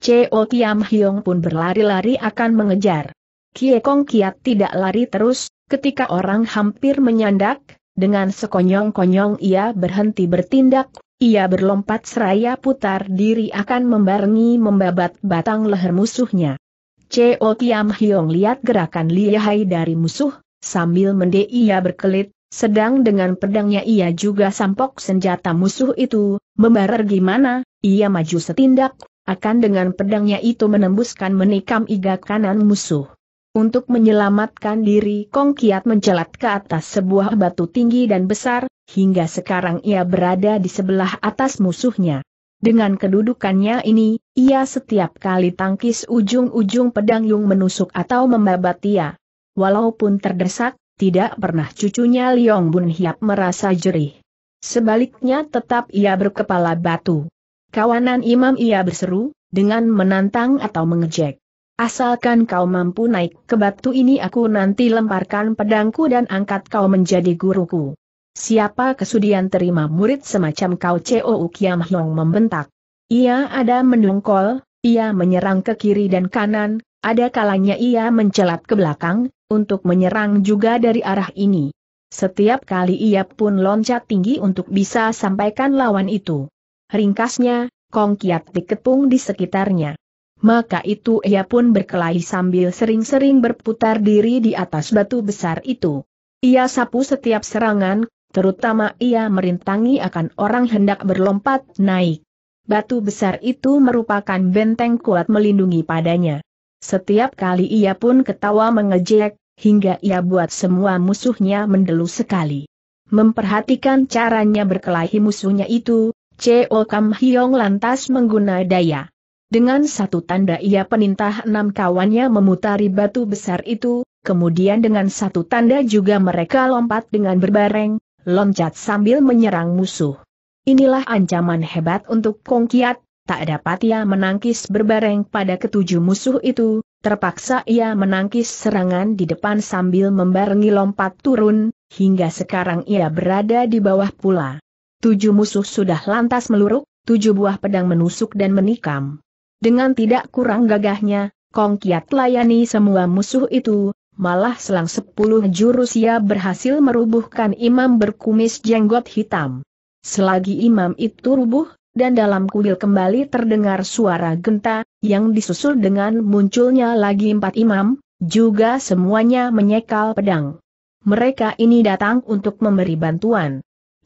Cheo Tiam Hiong pun berlari-lari akan mengejar. Kie Kong Kiat tidak lari terus, ketika orang hampir menyandak, dengan sekonyong-konyong ia berhenti bertindak, ia berlompat seraya putar diri akan membarengi membabat batang leher musuhnya. Ceo Kiam Hyong lihat gerakan lihai dari musuh, sambil mendek ia berkelit, sedang dengan pedangnya ia juga sampok senjata musuh itu, membarer gimana, ia maju setindak, akan dengan pedangnya itu menembuskan menikam iga kanan musuh. Untuk menyelamatkan diri Kong Kiat mencelat ke atas sebuah batu tinggi dan besar, hingga sekarang ia berada di sebelah atas musuhnya. Dengan kedudukannya ini, ia setiap kali tangkis ujung-ujung pedang Yung menusuk atau membabat ia. Walaupun terdesak, tidak pernah cucunya Liong Bun Hiap merasa jerih. Sebaliknya tetap ia berkepala batu. Kawanan imam ia berseru, dengan menantang atau mengejek. Asalkan kau mampu naik ke batu ini aku nanti lemparkan pedangku dan angkat kau menjadi guruku. Siapa kesudian terima murid semacam kau Ceo Kiam Hong membentak. Ia ada menungkol, ia menyerang ke kiri dan kanan, ada kalanya ia mencelat ke belakang, untuk menyerang juga dari arah ini. Setiap kali ia pun loncat tinggi untuk bisa sampaikan lawan itu. Ringkasnya, Kong Kiat dikepung di sekitarnya maka itu ia pun berkelahi sambil sering-sering berputar diri di atas batu besar itu. Ia sapu setiap serangan, terutama ia merintangi akan orang hendak berlompat naik. Batu besar itu merupakan benteng kuat melindungi padanya. Setiap kali ia pun ketawa mengejek, hingga ia buat semua musuhnya mendelu sekali. Memperhatikan caranya berkelahi musuhnya itu, Cheo Kam Hiong lantas menggunakan daya dengan satu tanda ia penintah enam kawannya memutari batu besar itu, kemudian dengan satu tanda juga mereka lompat dengan berbareng, loncat sambil menyerang musuh. Inilah ancaman hebat untuk Kong Kiat, tak dapat ia menangkis berbareng pada ketujuh musuh itu, terpaksa ia menangkis serangan di depan sambil membarengi lompat turun, hingga sekarang ia berada di bawah pula. Tujuh musuh sudah lantas meluruk, tujuh buah pedang menusuk dan menikam. Dengan tidak kurang gagahnya, Kong Kiat layani semua musuh itu, malah selang sepuluh jurus ia berhasil merubuhkan imam berkumis jenggot hitam. Selagi imam itu rubuh, dan dalam kuil kembali terdengar suara genta, yang disusul dengan munculnya lagi empat imam, juga semuanya menyekal pedang. Mereka ini datang untuk memberi bantuan.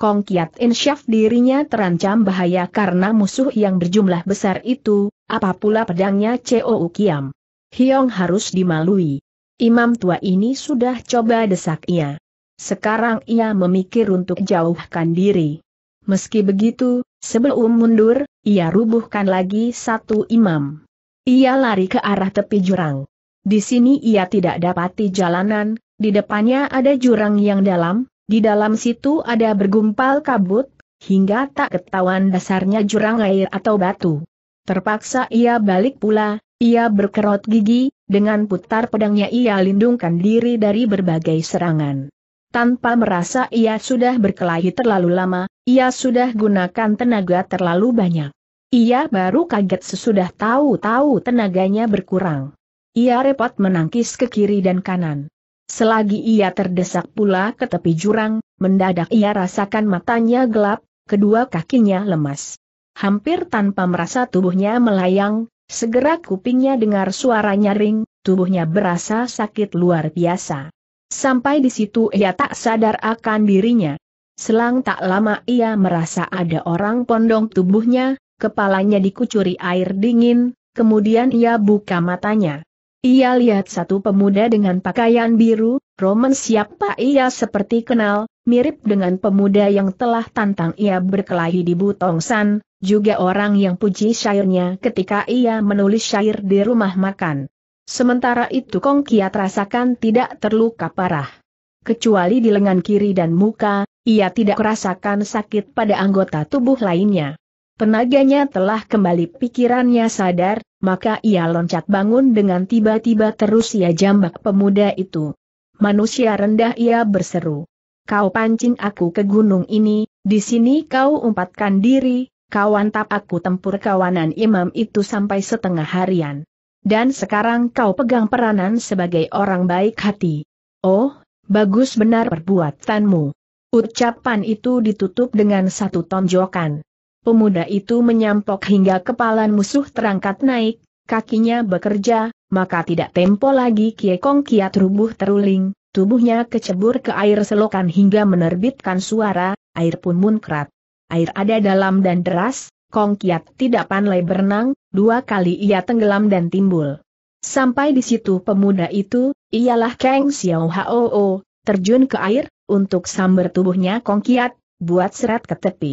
Kong Kiat Insyaf dirinya terancam bahaya karena musuh yang berjumlah besar itu, apa pula pedangnya COU Kiam. Hiong harus dimalui. Imam tua ini sudah coba desak ia. Sekarang ia memikir untuk jauhkan diri. Meski begitu, sebelum mundur, ia rubuhkan lagi satu imam. Ia lari ke arah tepi jurang. Di sini ia tidak dapati jalanan, di depannya ada jurang yang dalam, di dalam situ ada bergumpal kabut, hingga tak ketahuan dasarnya jurang air atau batu. Terpaksa ia balik pula, ia berkerot gigi, dengan putar pedangnya ia lindungkan diri dari berbagai serangan. Tanpa merasa ia sudah berkelahi terlalu lama, ia sudah gunakan tenaga terlalu banyak. Ia baru kaget sesudah tahu-tahu tenaganya berkurang. Ia repot menangkis ke kiri dan kanan. Selagi ia terdesak pula ke tepi jurang, mendadak ia rasakan matanya gelap, kedua kakinya lemas. Hampir tanpa merasa tubuhnya melayang, segera kupingnya dengar suara nyaring, tubuhnya berasa sakit luar biasa. Sampai di situ ia tak sadar akan dirinya. Selang tak lama ia merasa ada orang pondong tubuhnya, kepalanya dikucuri air dingin, kemudian ia buka matanya. Ia lihat satu pemuda dengan pakaian biru, Roman siapa ia seperti kenal, mirip dengan pemuda yang telah tantang ia berkelahi di Butongsan, juga orang yang puji syairnya ketika ia menulis syair di rumah makan. Sementara itu Kong Kiat rasakan tidak terluka parah. Kecuali di lengan kiri dan muka, ia tidak merasakan sakit pada anggota tubuh lainnya. Tenaganya telah kembali pikirannya sadar, maka ia loncat bangun dengan tiba-tiba terus ia jambak pemuda itu. Manusia rendah ia berseru. Kau pancing aku ke gunung ini, di sini kau umpatkan diri, kau antap aku tempur kawanan imam itu sampai setengah harian. Dan sekarang kau pegang peranan sebagai orang baik hati. Oh, bagus benar perbuatanmu. Ucapan itu ditutup dengan satu tonjokan pemuda itu menyampok hingga kepalan musuh terangkat naik, kakinya bekerja, maka tidak tempo lagi kong kiat rubuh teruling, tubuhnya kecebur ke air selokan hingga menerbitkan suara, air pun munkrat. Air ada dalam dan deras, Kong Kiat tidak pandai berenang, dua kali ia tenggelam dan timbul. Sampai di situ pemuda itu, ialah Kang Xiao Hao, terjun ke air, untuk samber tubuhnya Kong Kiat, buat serat ke tepi.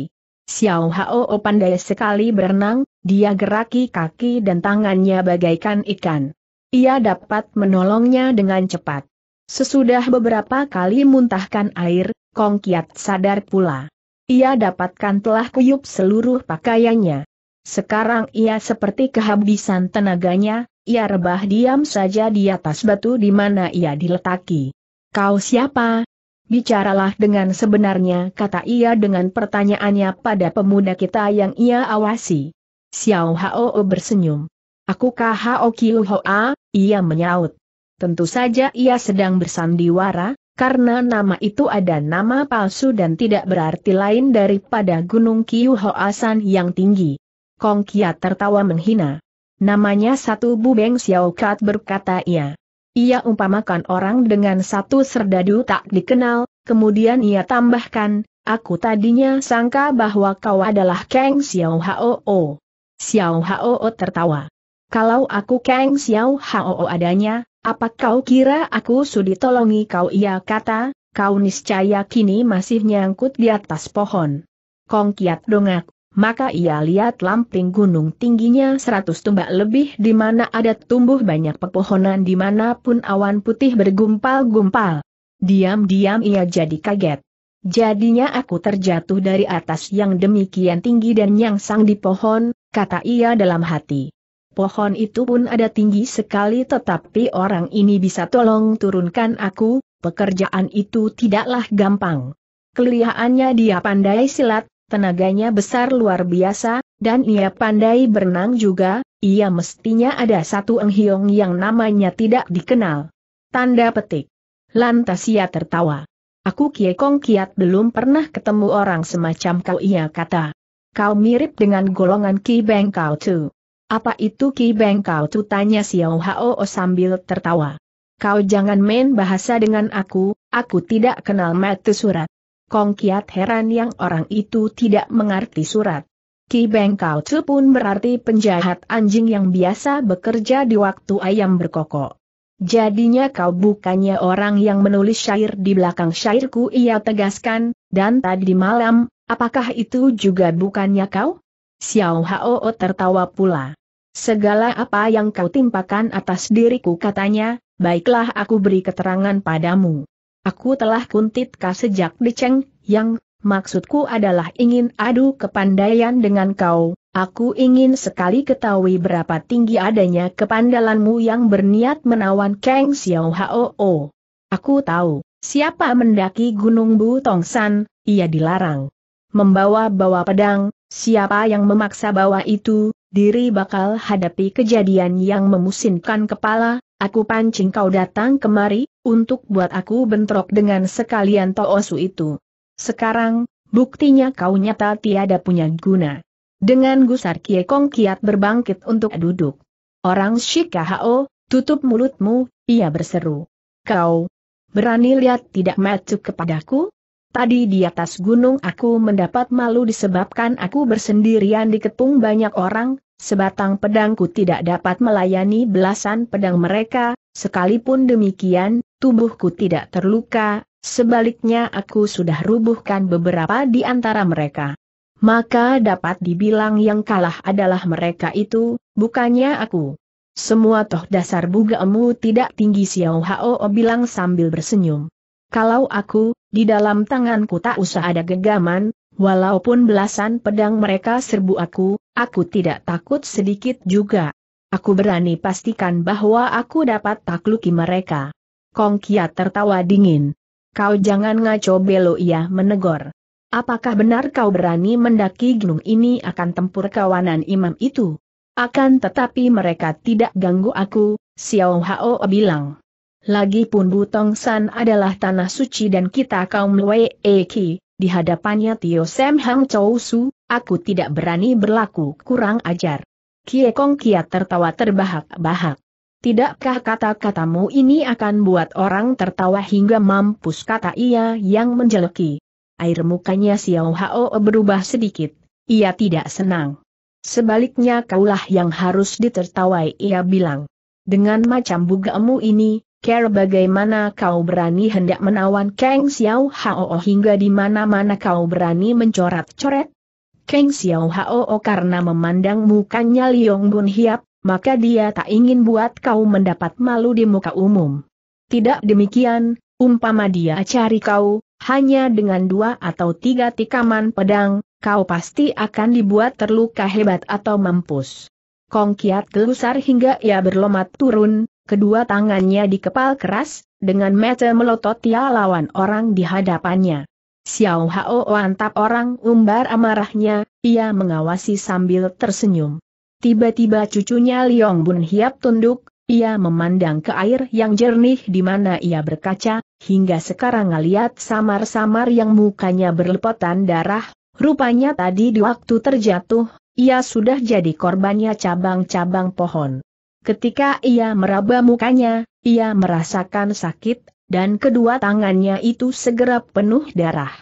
Xiao Hao pandai sekali berenang, dia geraki kaki dan tangannya bagaikan ikan. Ia dapat menolongnya dengan cepat. Sesudah beberapa kali muntahkan air, Kong Kiat sadar pula. Ia dapatkan telah kuyup seluruh pakaiannya. Sekarang ia seperti kehabisan tenaganya, ia rebah diam saja di atas batu di mana ia diletaki. Kau siapa, Bicaralah dengan sebenarnya kata ia dengan pertanyaannya pada pemuda kita yang ia awasi. Xiao Hao bersenyum. Aku Hao Kiu Hoa? Ia menyaut. Tentu saja ia sedang bersandiwara, karena nama itu ada nama palsu dan tidak berarti lain daripada Gunung Kiu Hoasan yang tinggi. Kong Kiat tertawa menghina. Namanya satu Bubeng Xiao Kat berkata ia. Ia umpamakan orang dengan satu serdadu tak dikenal, kemudian ia tambahkan, aku tadinya sangka bahwa kau adalah Kang Xiao Hao. Xiao Hao tertawa. Kalau aku Kang Xiao Hao adanya, apa kau kira aku sudi tolongi kau ia kata, kau niscaya kini masih nyangkut di atas pohon. Kong Kiat dongak, maka ia lihat lamping gunung tingginya seratus tumbak lebih di mana ada tumbuh banyak pepohonan di mana pun awan putih bergumpal-gumpal. Diam-diam ia jadi kaget. Jadinya aku terjatuh dari atas yang demikian tinggi dan nyangsang di pohon, kata ia dalam hati. Pohon itu pun ada tinggi sekali tetapi orang ini bisa tolong turunkan aku, pekerjaan itu tidaklah gampang. Kelihaannya dia pandai silat, tenaganya besar luar biasa, dan ia pandai berenang juga, ia mestinya ada satu enghiong yang namanya tidak dikenal. Tanda petik. Lantas ia tertawa. Aku Kiekong Kiat belum pernah ketemu orang semacam kau ia kata. Kau mirip dengan golongan Ki Beng Kau Tu. Apa itu Ki Beng Kau Tu tanya Xiao Hao sambil tertawa. Kau jangan main bahasa dengan aku, aku tidak kenal metu surat. Kong Kiat heran yang orang itu tidak mengerti surat. Ki Beng Kau Chu pun berarti penjahat anjing yang biasa bekerja di waktu ayam berkokok. Jadinya kau bukannya orang yang menulis syair di belakang syairku ia tegaskan, dan tadi malam, apakah itu juga bukannya kau? Xiao Hao tertawa pula. Segala apa yang kau timpakan atas diriku katanya, baiklah aku beri keterangan padamu. Aku telah kau sejak diceng. Yang, maksudku adalah ingin adu kepandaian dengan kau. Aku ingin sekali ketahui berapa tinggi adanya kepandalanmu yang berniat menawan Kang Xiao Hao. Aku tahu, siapa mendaki Gunung Bu Tong San? ia dilarang. Membawa-bawa pedang, siapa yang memaksa bawa itu, diri bakal hadapi kejadian yang memusinkan kepala, Aku pancing kau datang kemari, untuk buat aku bentrok dengan sekalian Toosu itu. Sekarang, buktinya kau nyata tiada punya guna. Dengan gusar Kie Kong kiat berbangkit untuk duduk. Orang Shikahao, tutup mulutmu, ia berseru. Kau, berani lihat tidak maju kepadaku? Tadi di atas gunung aku mendapat malu disebabkan aku bersendirian dikepung banyak orang, Sebatang pedangku tidak dapat melayani belasan pedang mereka, sekalipun demikian, tubuhku tidak terluka, sebaliknya aku sudah rubuhkan beberapa di antara mereka. Maka dapat dibilang yang kalah adalah mereka itu, bukannya aku. Semua toh dasar bugamu tidak tinggi Xiao Hao bilang sambil bersenyum. Kalau aku, di dalam tanganku tak usah ada gegaman, walaupun belasan pedang mereka serbu aku, Aku tidak takut sedikit juga. Aku berani pastikan bahwa aku dapat takluki mereka. Kong Kia tertawa dingin. Kau jangan ngaco belo ia menegor. Apakah benar kau berani mendaki gunung ini akan tempur kawanan imam itu? Akan tetapi mereka tidak ganggu aku, Xiao Hao bilang. Lagipun Butong San adalah tanah suci dan kita kaum Wei Eki, di hadapannya Tio Sam Hang Chou Su, aku tidak berani berlaku kurang ajar. Kie Kong Kia tertawa terbahak-bahak. Tidakkah kata-katamu ini akan buat orang tertawa hingga mampus kata ia yang menjeleki. Air mukanya Xiao Hao berubah sedikit, ia tidak senang. Sebaliknya kaulah yang harus ditertawai ia bilang. Dengan macam bugamu ini, Care bagaimana kau berani hendak menawan Kang Xiao Hao hingga di mana-mana kau berani mencoret-coret? Kang Xiao Hao karena memandang mukanya Liong Bun Hiap, maka dia tak ingin buat kau mendapat malu di muka umum. Tidak demikian, umpama dia cari kau, hanya dengan dua atau tiga tikaman pedang, kau pasti akan dibuat terluka hebat atau mampus. Kong Kiat gelusar hingga ia berlomat turun, kedua tangannya dikepal keras, dengan mata melotot ia lawan orang di hadapannya. Xiao Hao antap orang umbar amarahnya, ia mengawasi sambil tersenyum. Tiba-tiba cucunya Liong Bun Hiap tunduk, ia memandang ke air yang jernih di mana ia berkaca, hingga sekarang ngeliat samar-samar yang mukanya berlepotan darah, rupanya tadi di waktu terjatuh, ia sudah jadi korbannya cabang-cabang pohon. Ketika ia meraba mukanya, ia merasakan sakit, dan kedua tangannya itu segera penuh darah.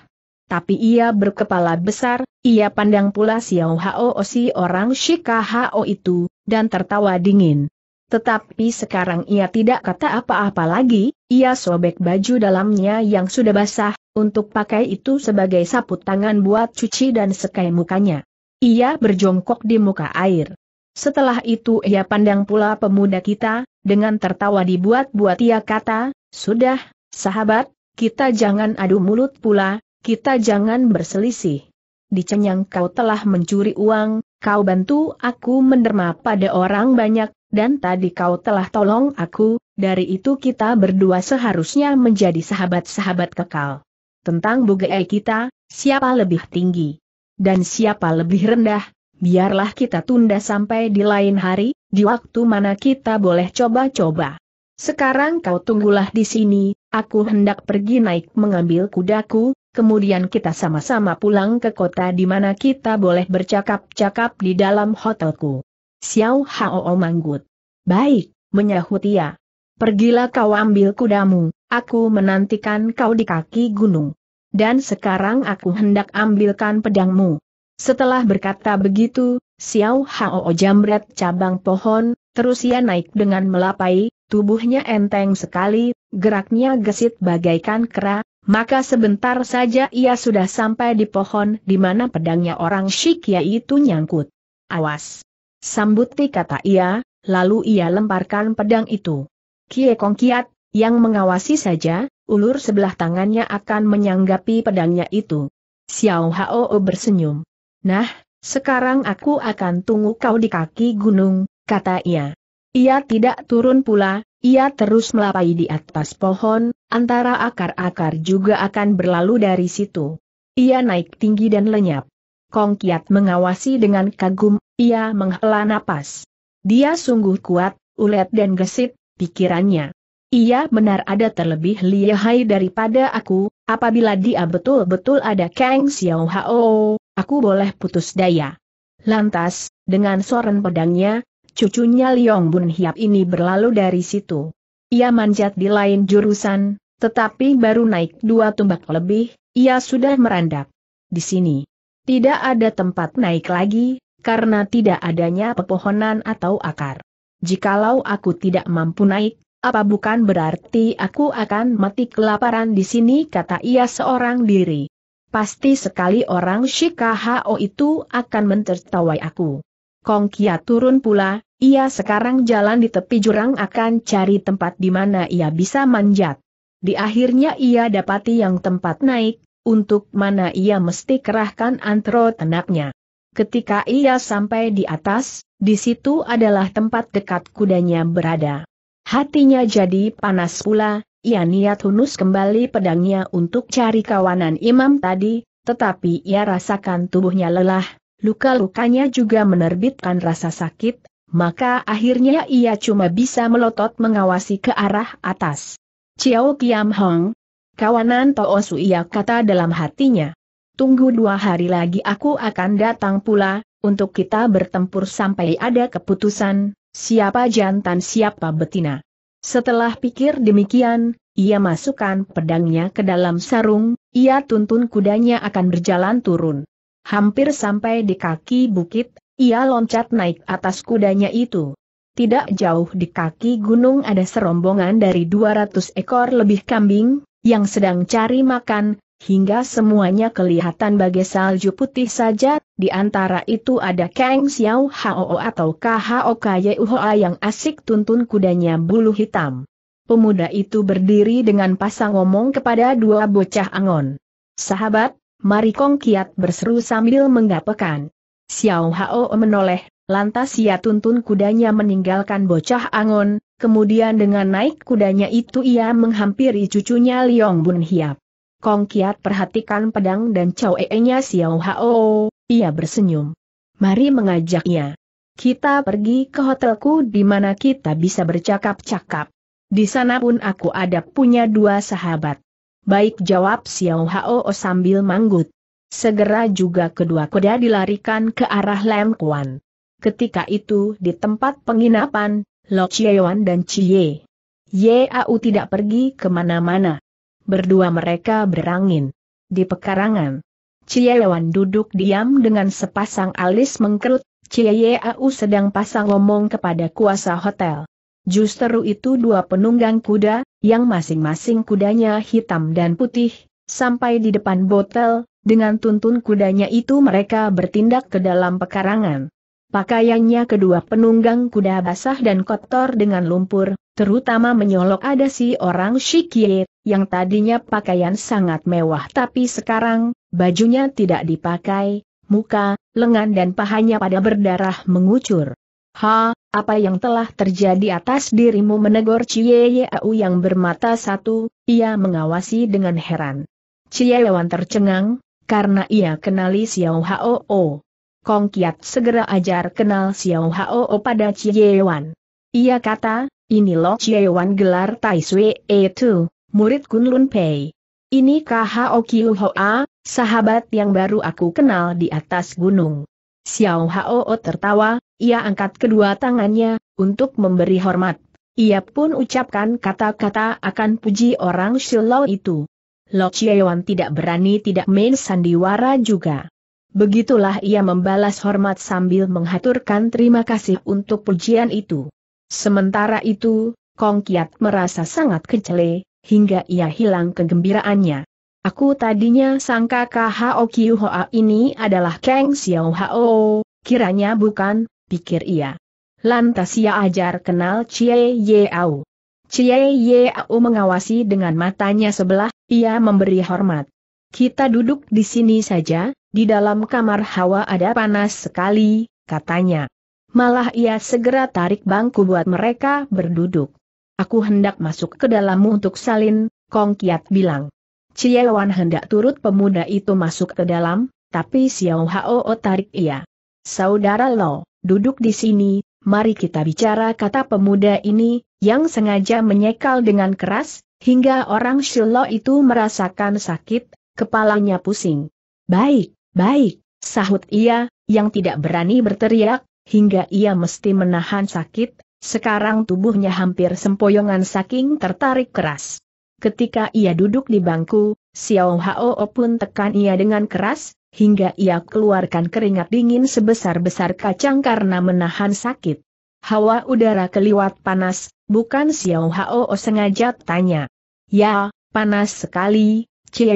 Tapi ia berkepala besar, ia pandang pula Xiao Hao si orang Shika Hao itu, dan tertawa dingin. Tetapi sekarang ia tidak kata apa-apa lagi, ia sobek baju dalamnya yang sudah basah, untuk pakai itu sebagai saput tangan buat cuci dan sekai mukanya. Ia berjongkok di muka air. Setelah itu ia pandang pula pemuda kita, dengan tertawa dibuat-buat ia kata, Sudah, sahabat, kita jangan adu mulut pula, kita jangan berselisih. Dicenyang kau telah mencuri uang, kau bantu aku menderma pada orang banyak, dan tadi kau telah tolong aku, dari itu kita berdua seharusnya menjadi sahabat-sahabat kekal. Tentang bugai kita, siapa lebih tinggi dan siapa lebih rendah, Biarlah kita tunda sampai di lain hari, di waktu mana kita boleh coba-coba. Sekarang kau tunggulah di sini, aku hendak pergi naik mengambil kudaku, kemudian kita sama-sama pulang ke kota di mana kita boleh bercakap-cakap di dalam hotelku. Xiao Hao manggut. Baik, menyahut ia. Pergilah kau ambil kudamu, aku menantikan kau di kaki gunung. Dan sekarang aku hendak ambilkan pedangmu. Setelah berkata begitu, Xiao Hao jambret cabang pohon, terus ia naik dengan melapai, tubuhnya enteng sekali, geraknya gesit bagaikan kera, maka sebentar saja ia sudah sampai di pohon di mana pedangnya orang Shik yaitu nyangkut. Awas! Sambuti kata ia, lalu ia lemparkan pedang itu. Kie Kong Kiat, yang mengawasi saja, ulur sebelah tangannya akan menyanggapi pedangnya itu. Xiao Hao bersenyum. Nah, sekarang aku akan tunggu kau di kaki gunung, kata ia. Ia tidak turun pula, ia terus melapai di atas pohon, antara akar-akar juga akan berlalu dari situ. Ia naik tinggi dan lenyap. Kong Kiat mengawasi dengan kagum, ia menghela napas. Dia sungguh kuat, ulet dan gesit, pikirannya. Ia benar ada terlebih lihai daripada aku, apabila dia betul-betul ada Kang Xiao Hao aku boleh putus daya. Lantas, dengan soren pedangnya, cucunya Liong Bun Hiap ini berlalu dari situ. Ia manjat di lain jurusan, tetapi baru naik dua tumbak lebih, ia sudah merandap. Di sini, tidak ada tempat naik lagi, karena tidak adanya pepohonan atau akar. Jikalau aku tidak mampu naik, apa bukan berarti aku akan mati kelaparan di sini kata ia seorang diri. Pasti sekali orang Shikahao itu akan mentertawai aku. Kong Kia turun pula, ia sekarang jalan di tepi jurang akan cari tempat di mana ia bisa manjat. Di akhirnya ia dapati yang tempat naik, untuk mana ia mesti kerahkan antro tenapnya. Ketika ia sampai di atas, di situ adalah tempat dekat kudanya berada. Hatinya jadi panas pula, ia niat hunus kembali pedangnya untuk cari kawanan imam tadi, tetapi ia rasakan tubuhnya lelah, luka-lukanya juga menerbitkan rasa sakit, maka akhirnya ia cuma bisa melotot mengawasi ke arah atas. Ciao Kiam Hong, kawanan Toosu ia kata dalam hatinya. Tunggu dua hari lagi aku akan datang pula, untuk kita bertempur sampai ada keputusan, siapa jantan siapa betina. Setelah pikir demikian, ia masukkan pedangnya ke dalam sarung, ia tuntun kudanya akan berjalan turun. Hampir sampai di kaki bukit, ia loncat naik atas kudanya itu. Tidak jauh di kaki gunung ada serombongan dari 200 ekor lebih kambing, yang sedang cari makan, hingga semuanya kelihatan bagai salju putih saja, di antara itu ada Kang Xiao Hao atau KHO Kayeuhoa yang asik tuntun kudanya bulu hitam. Pemuda itu berdiri dengan pasang ngomong kepada dua bocah angon. Sahabat, mari Kong Kiat berseru sambil menggapekan. Xiao Hao menoleh, lantas ia tuntun kudanya meninggalkan bocah angon, kemudian dengan naik kudanya itu ia menghampiri cucunya Liong Bun Hiap. Kong Kiat perhatikan pedang dan nya Xiao Hao, ia bersenyum. Mari mengajaknya. Kita pergi ke hotelku di mana kita bisa bercakap-cakap. Di sana pun aku ada punya dua sahabat. Baik jawab Xiao Hao sambil manggut. Segera juga kedua kuda dilarikan ke arah Lam Kuan. Ketika itu di tempat penginapan, Lo Chiewan dan Ye Au tidak pergi kemana-mana. Berdua mereka berangin. Di pekarangan. Ciewan duduk diam dengan sepasang alis mengkerut, Au sedang pasang ngomong kepada kuasa hotel. Justru itu dua penunggang kuda, yang masing-masing kudanya hitam dan putih, sampai di depan botel, dengan tuntun kudanya itu mereka bertindak ke dalam pekarangan. Pakaiannya kedua penunggang kuda basah dan kotor dengan lumpur, Terutama menyolok ada si orang Shikie, yang tadinya pakaian sangat mewah tapi sekarang, bajunya tidak dipakai, muka, lengan dan pahanya pada berdarah mengucur. Ha, apa yang telah terjadi atas dirimu menegur Cieyau yang bermata satu, ia mengawasi dengan heran. Cieyewan tercengang, karena ia kenali Xiao Hao. Oh. Kong Kiat segera ajar kenal Xiao Hao oh pada Ciyewan. Ia kata, ini Lo Wan gelar Tai Sui e Tu, murid Lun Pei. Ini Khao Kiu A, sahabat yang baru aku kenal di atas gunung. Xiao Hao O tertawa, ia angkat kedua tangannya, untuk memberi hormat. Ia pun ucapkan kata-kata akan puji orang Shilau itu. Lo Wan tidak berani tidak main sandiwara juga. Begitulah ia membalas hormat sambil menghaturkan terima kasih untuk pujian itu. Sementara itu, Kong Kiat merasa sangat kecele, hingga ia hilang kegembiraannya. Aku tadinya sangka KHO Hoa ini adalah Kang Xiao Hao, kiranya bukan, pikir ia. Lantas ia ajar kenal Chie Yeau. Chie Yeau mengawasi dengan matanya sebelah, ia memberi hormat. Kita duduk di sini saja, di dalam kamar hawa ada panas sekali, katanya malah ia segera tarik bangku buat mereka berduduk. Aku hendak masuk ke dalammu untuk salin, Kong Kiat bilang. Ciewan hendak turut pemuda itu masuk ke dalam, tapi Xiao Hao tarik ia. Saudara Lo, duduk di sini, mari kita bicara kata pemuda ini, yang sengaja menyekal dengan keras, hingga orang Shilo itu merasakan sakit, kepalanya pusing. Baik, baik, sahut ia, yang tidak berani berteriak, hingga ia mesti menahan sakit, sekarang tubuhnya hampir sempoyongan saking tertarik keras. Ketika ia duduk di bangku, Xiao Hao pun tekan ia dengan keras, hingga ia keluarkan keringat dingin sebesar-besar kacang karena menahan sakit. Hawa udara keliwat panas, bukan Xiao Hao sengaja tanya. Ya, panas sekali,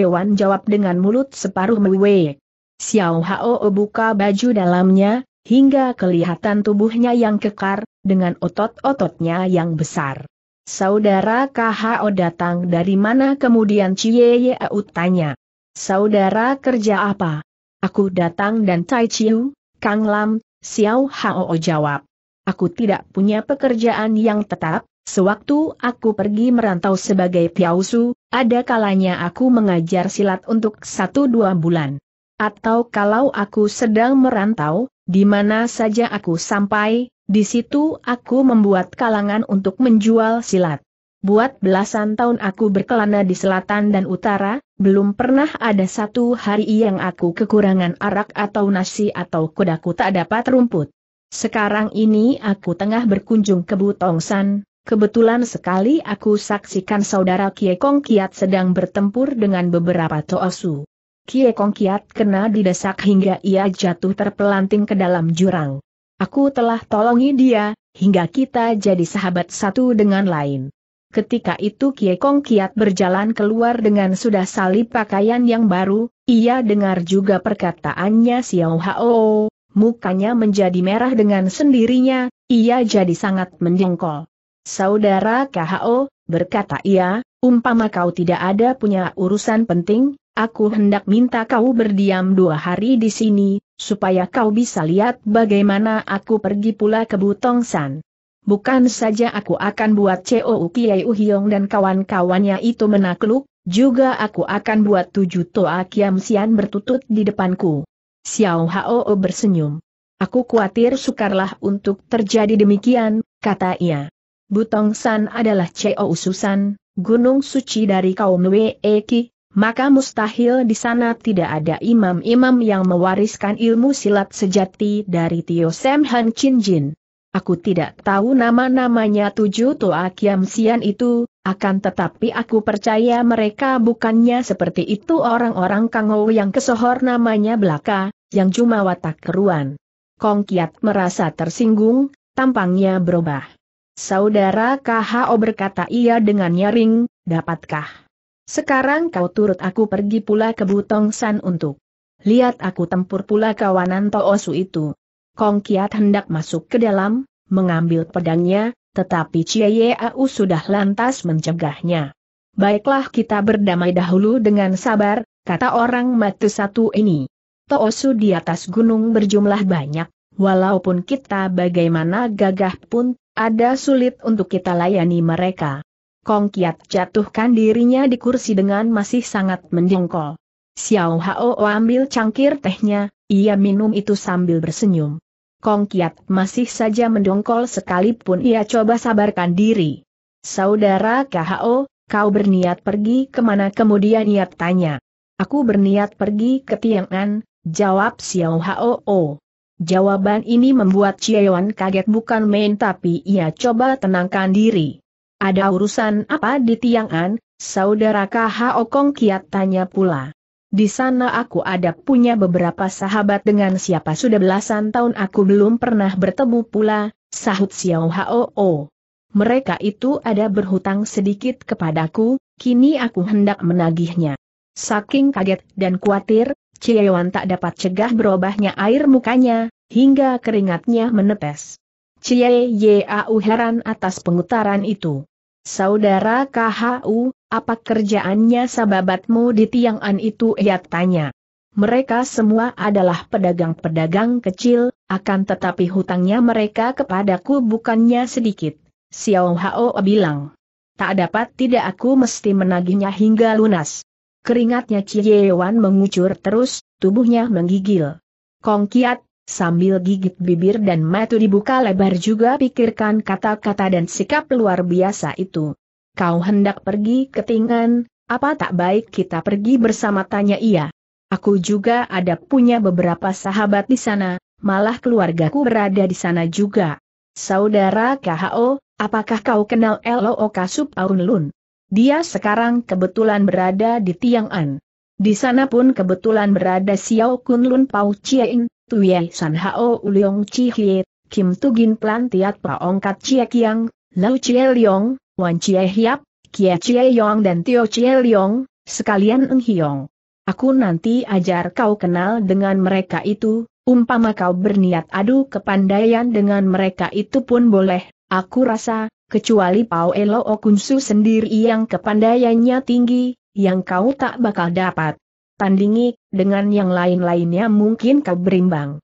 Wan jawab dengan mulut separuh mewek. Xiao Hao buka baju dalamnya, hingga kelihatan tubuhnya yang kekar, dengan otot-ototnya yang besar. Saudara KHO datang dari mana kemudian Cie Yeu tanya. Saudara kerja apa? Aku datang dan Tai Chiu, Kang Lam, Xiao Hao jawab. Aku tidak punya pekerjaan yang tetap, sewaktu aku pergi merantau sebagai Piausu, ada kalanya aku mengajar silat untuk satu dua bulan. Atau kalau aku sedang merantau, di mana saja aku sampai, di situ aku membuat kalangan untuk menjual silat. Buat belasan tahun aku berkelana di selatan dan utara, belum pernah ada satu hari yang aku kekurangan arak atau nasi atau kudaku tak dapat rumput. Sekarang ini aku tengah berkunjung ke Butongsan, kebetulan sekali aku saksikan saudara Kiekong Kiat sedang bertempur dengan beberapa Toosu. Kie Kong Kiat kena didesak hingga ia jatuh terpelanting ke dalam jurang. Aku telah tolongi dia, hingga kita jadi sahabat satu dengan lain. Ketika itu Kie Kong Kiat berjalan keluar dengan sudah salib pakaian yang baru, ia dengar juga perkataannya Xiao Hao, mukanya menjadi merah dengan sendirinya, ia jadi sangat mendengkol. Saudara KHO, berkata ia, umpama kau tidak ada punya urusan penting, Aku hendak minta kau berdiam dua hari di sini, supaya kau bisa lihat bagaimana aku pergi pula ke Butongsan. Bukan saja aku akan buat COU Kiai Uhyong dan kawan-kawannya itu menakluk, juga aku akan buat tujuh toa Kiam Sian bertutut di depanku. Xiao Hao bersenyum. Aku khawatir sukarlah untuk terjadi demikian, kata ia. Butongsan adalah COU Susan, Gunung Suci dari kaum Eki, maka mustahil di sana tidak ada imam-imam yang mewariskan ilmu silat sejati dari Tio Sam Han Chin Jin. Aku tidak tahu nama-namanya tujuh Toa Kiam Sian itu, akan tetapi aku percaya mereka bukannya seperti itu orang-orang Kangou yang kesohor namanya belaka, yang cuma watak keruan. Kong Kiat merasa tersinggung, tampangnya berubah. Saudara KHO berkata ia dengan nyaring, dapatkah? Sekarang kau turut aku pergi pula ke Butong San untuk lihat aku tempur pula kawanan Toosu itu. Kong Kiat hendak masuk ke dalam, mengambil pedangnya, tetapi Cie Au sudah lantas mencegahnya. Baiklah kita berdamai dahulu dengan sabar, kata orang mati satu ini. Toosu di atas gunung berjumlah banyak, walaupun kita bagaimana gagah pun, ada sulit untuk kita layani mereka. Kong Kiat jatuhkan dirinya di kursi dengan masih sangat mendongkol. Xiao Hao ambil cangkir tehnya, ia minum itu sambil bersenyum. Kong Kiat masih saja mendongkol sekalipun ia coba sabarkan diri. Saudara KHO, kau berniat pergi kemana kemudian ia tanya. Aku berniat pergi ke Tiangan, jawab Xiao Hao. Oh. Jawaban ini membuat Ciawan kaget bukan main tapi ia coba tenangkan diri. Ada urusan apa di Tiang'an, saudara K.H.O. Kong Kiat tanya pula. Di sana aku ada punya beberapa sahabat dengan siapa sudah belasan tahun aku belum pernah bertemu pula, sahut Xiao Hao. Mereka itu ada berhutang sedikit kepadaku, kini aku hendak menagihnya. Saking kaget dan khawatir, Ciewan tak dapat cegah berubahnya air mukanya, hingga keringatnya menetes. Cie Yau heran atas pengutaran itu. Saudara KHU, apa kerjaannya sababatmu di Tiang'an itu ia tanya. Mereka semua adalah pedagang-pedagang kecil, akan tetapi hutangnya mereka kepadaku bukannya sedikit. Xiao Hao bilang. Tak dapat tidak aku mesti menagihnya hingga lunas. Keringatnya Cie Wan mengucur terus, tubuhnya menggigil. Kong Kiat, sambil gigit bibir dan mata dibuka lebar juga pikirkan kata-kata dan sikap luar biasa itu. Kau hendak pergi ke Tingan, apa tak baik kita pergi bersama tanya ia. Aku juga ada punya beberapa sahabat di sana, malah keluargaku berada di sana juga. Saudara KHO, apakah kau kenal LOO Kasup Aunlun? Dia sekarang kebetulan berada di Tiang'an. Di sana pun kebetulan berada Xiao Kunlun Pau Chieng, Tuye San Hao Uliong Chi Hie, Kim Tugin Plan Tiat Paong Kat Chie Kiang, Lau Chie Liong, Wan Chie Hiap, Kie Chie Yong dan Tio Chie Liong, sekalian Eng Hiong. Aku nanti ajar kau kenal dengan mereka itu, umpama kau berniat adu kepandaian dengan mereka itu pun boleh, aku rasa, kecuali Pao Elo Okunsu sendiri yang kepandaiannya tinggi, yang kau tak bakal dapat tandingi, dengan yang lain-lainnya mungkin kau berimbang.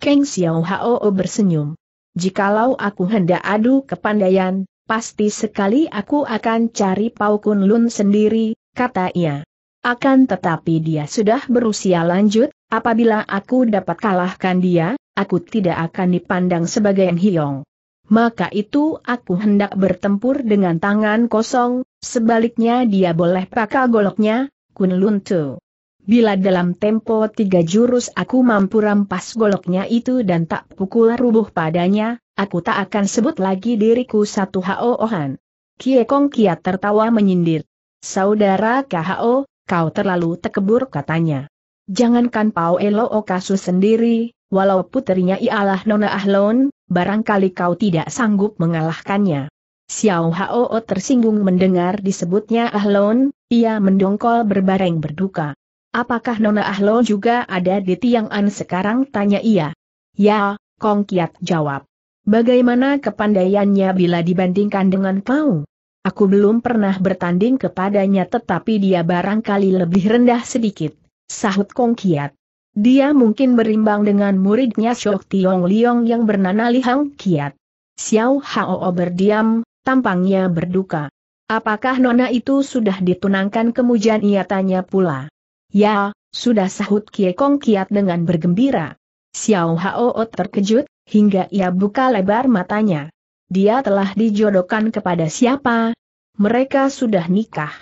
Kang Xiao Hao bersenyum. Jikalau aku hendak adu kepandaian, pasti sekali aku akan cari Pau Kun Lun sendiri, kata ia. Akan tetapi dia sudah berusia lanjut, apabila aku dapat kalahkan dia, aku tidak akan dipandang sebagai hiong. Maka itu aku hendak bertempur dengan tangan kosong, sebaliknya dia boleh pakai goloknya, Kun Lun Tu. Bila dalam tempo tiga jurus aku mampu rampas goloknya itu dan tak pukul rubuh padanya, aku tak akan sebut lagi diriku satu hao-ohan. Kong Kiat tertawa menyindir. Saudara KHO, kau terlalu tekebur katanya. Jangankan Pao Elo kasus sendiri, walau putrinya ialah Nona Ahlon, barangkali kau tidak sanggup mengalahkannya. Xiao Hao tersinggung mendengar disebutnya Ahlon, ia mendongkol berbareng berduka. Apakah Nona Ahlo juga ada di Tiang An sekarang? Tanya ia. Ya, Kong Kiat jawab. Bagaimana kepandaiannya bila dibandingkan dengan kau? Aku belum pernah bertanding kepadanya tetapi dia barangkali lebih rendah sedikit, sahut Kong Kiat. Dia mungkin berimbang dengan muridnya Shok Tiong Liong yang bernama Li Hang Kiat. Xiao Hao berdiam, tampangnya berduka. Apakah nona itu sudah ditunangkan kemudian ia tanya pula. Ya, sudah sahut Kie Kong Kiat dengan bergembira. Xiao Hao terkejut, hingga ia buka lebar matanya. Dia telah dijodohkan kepada siapa? Mereka sudah nikah.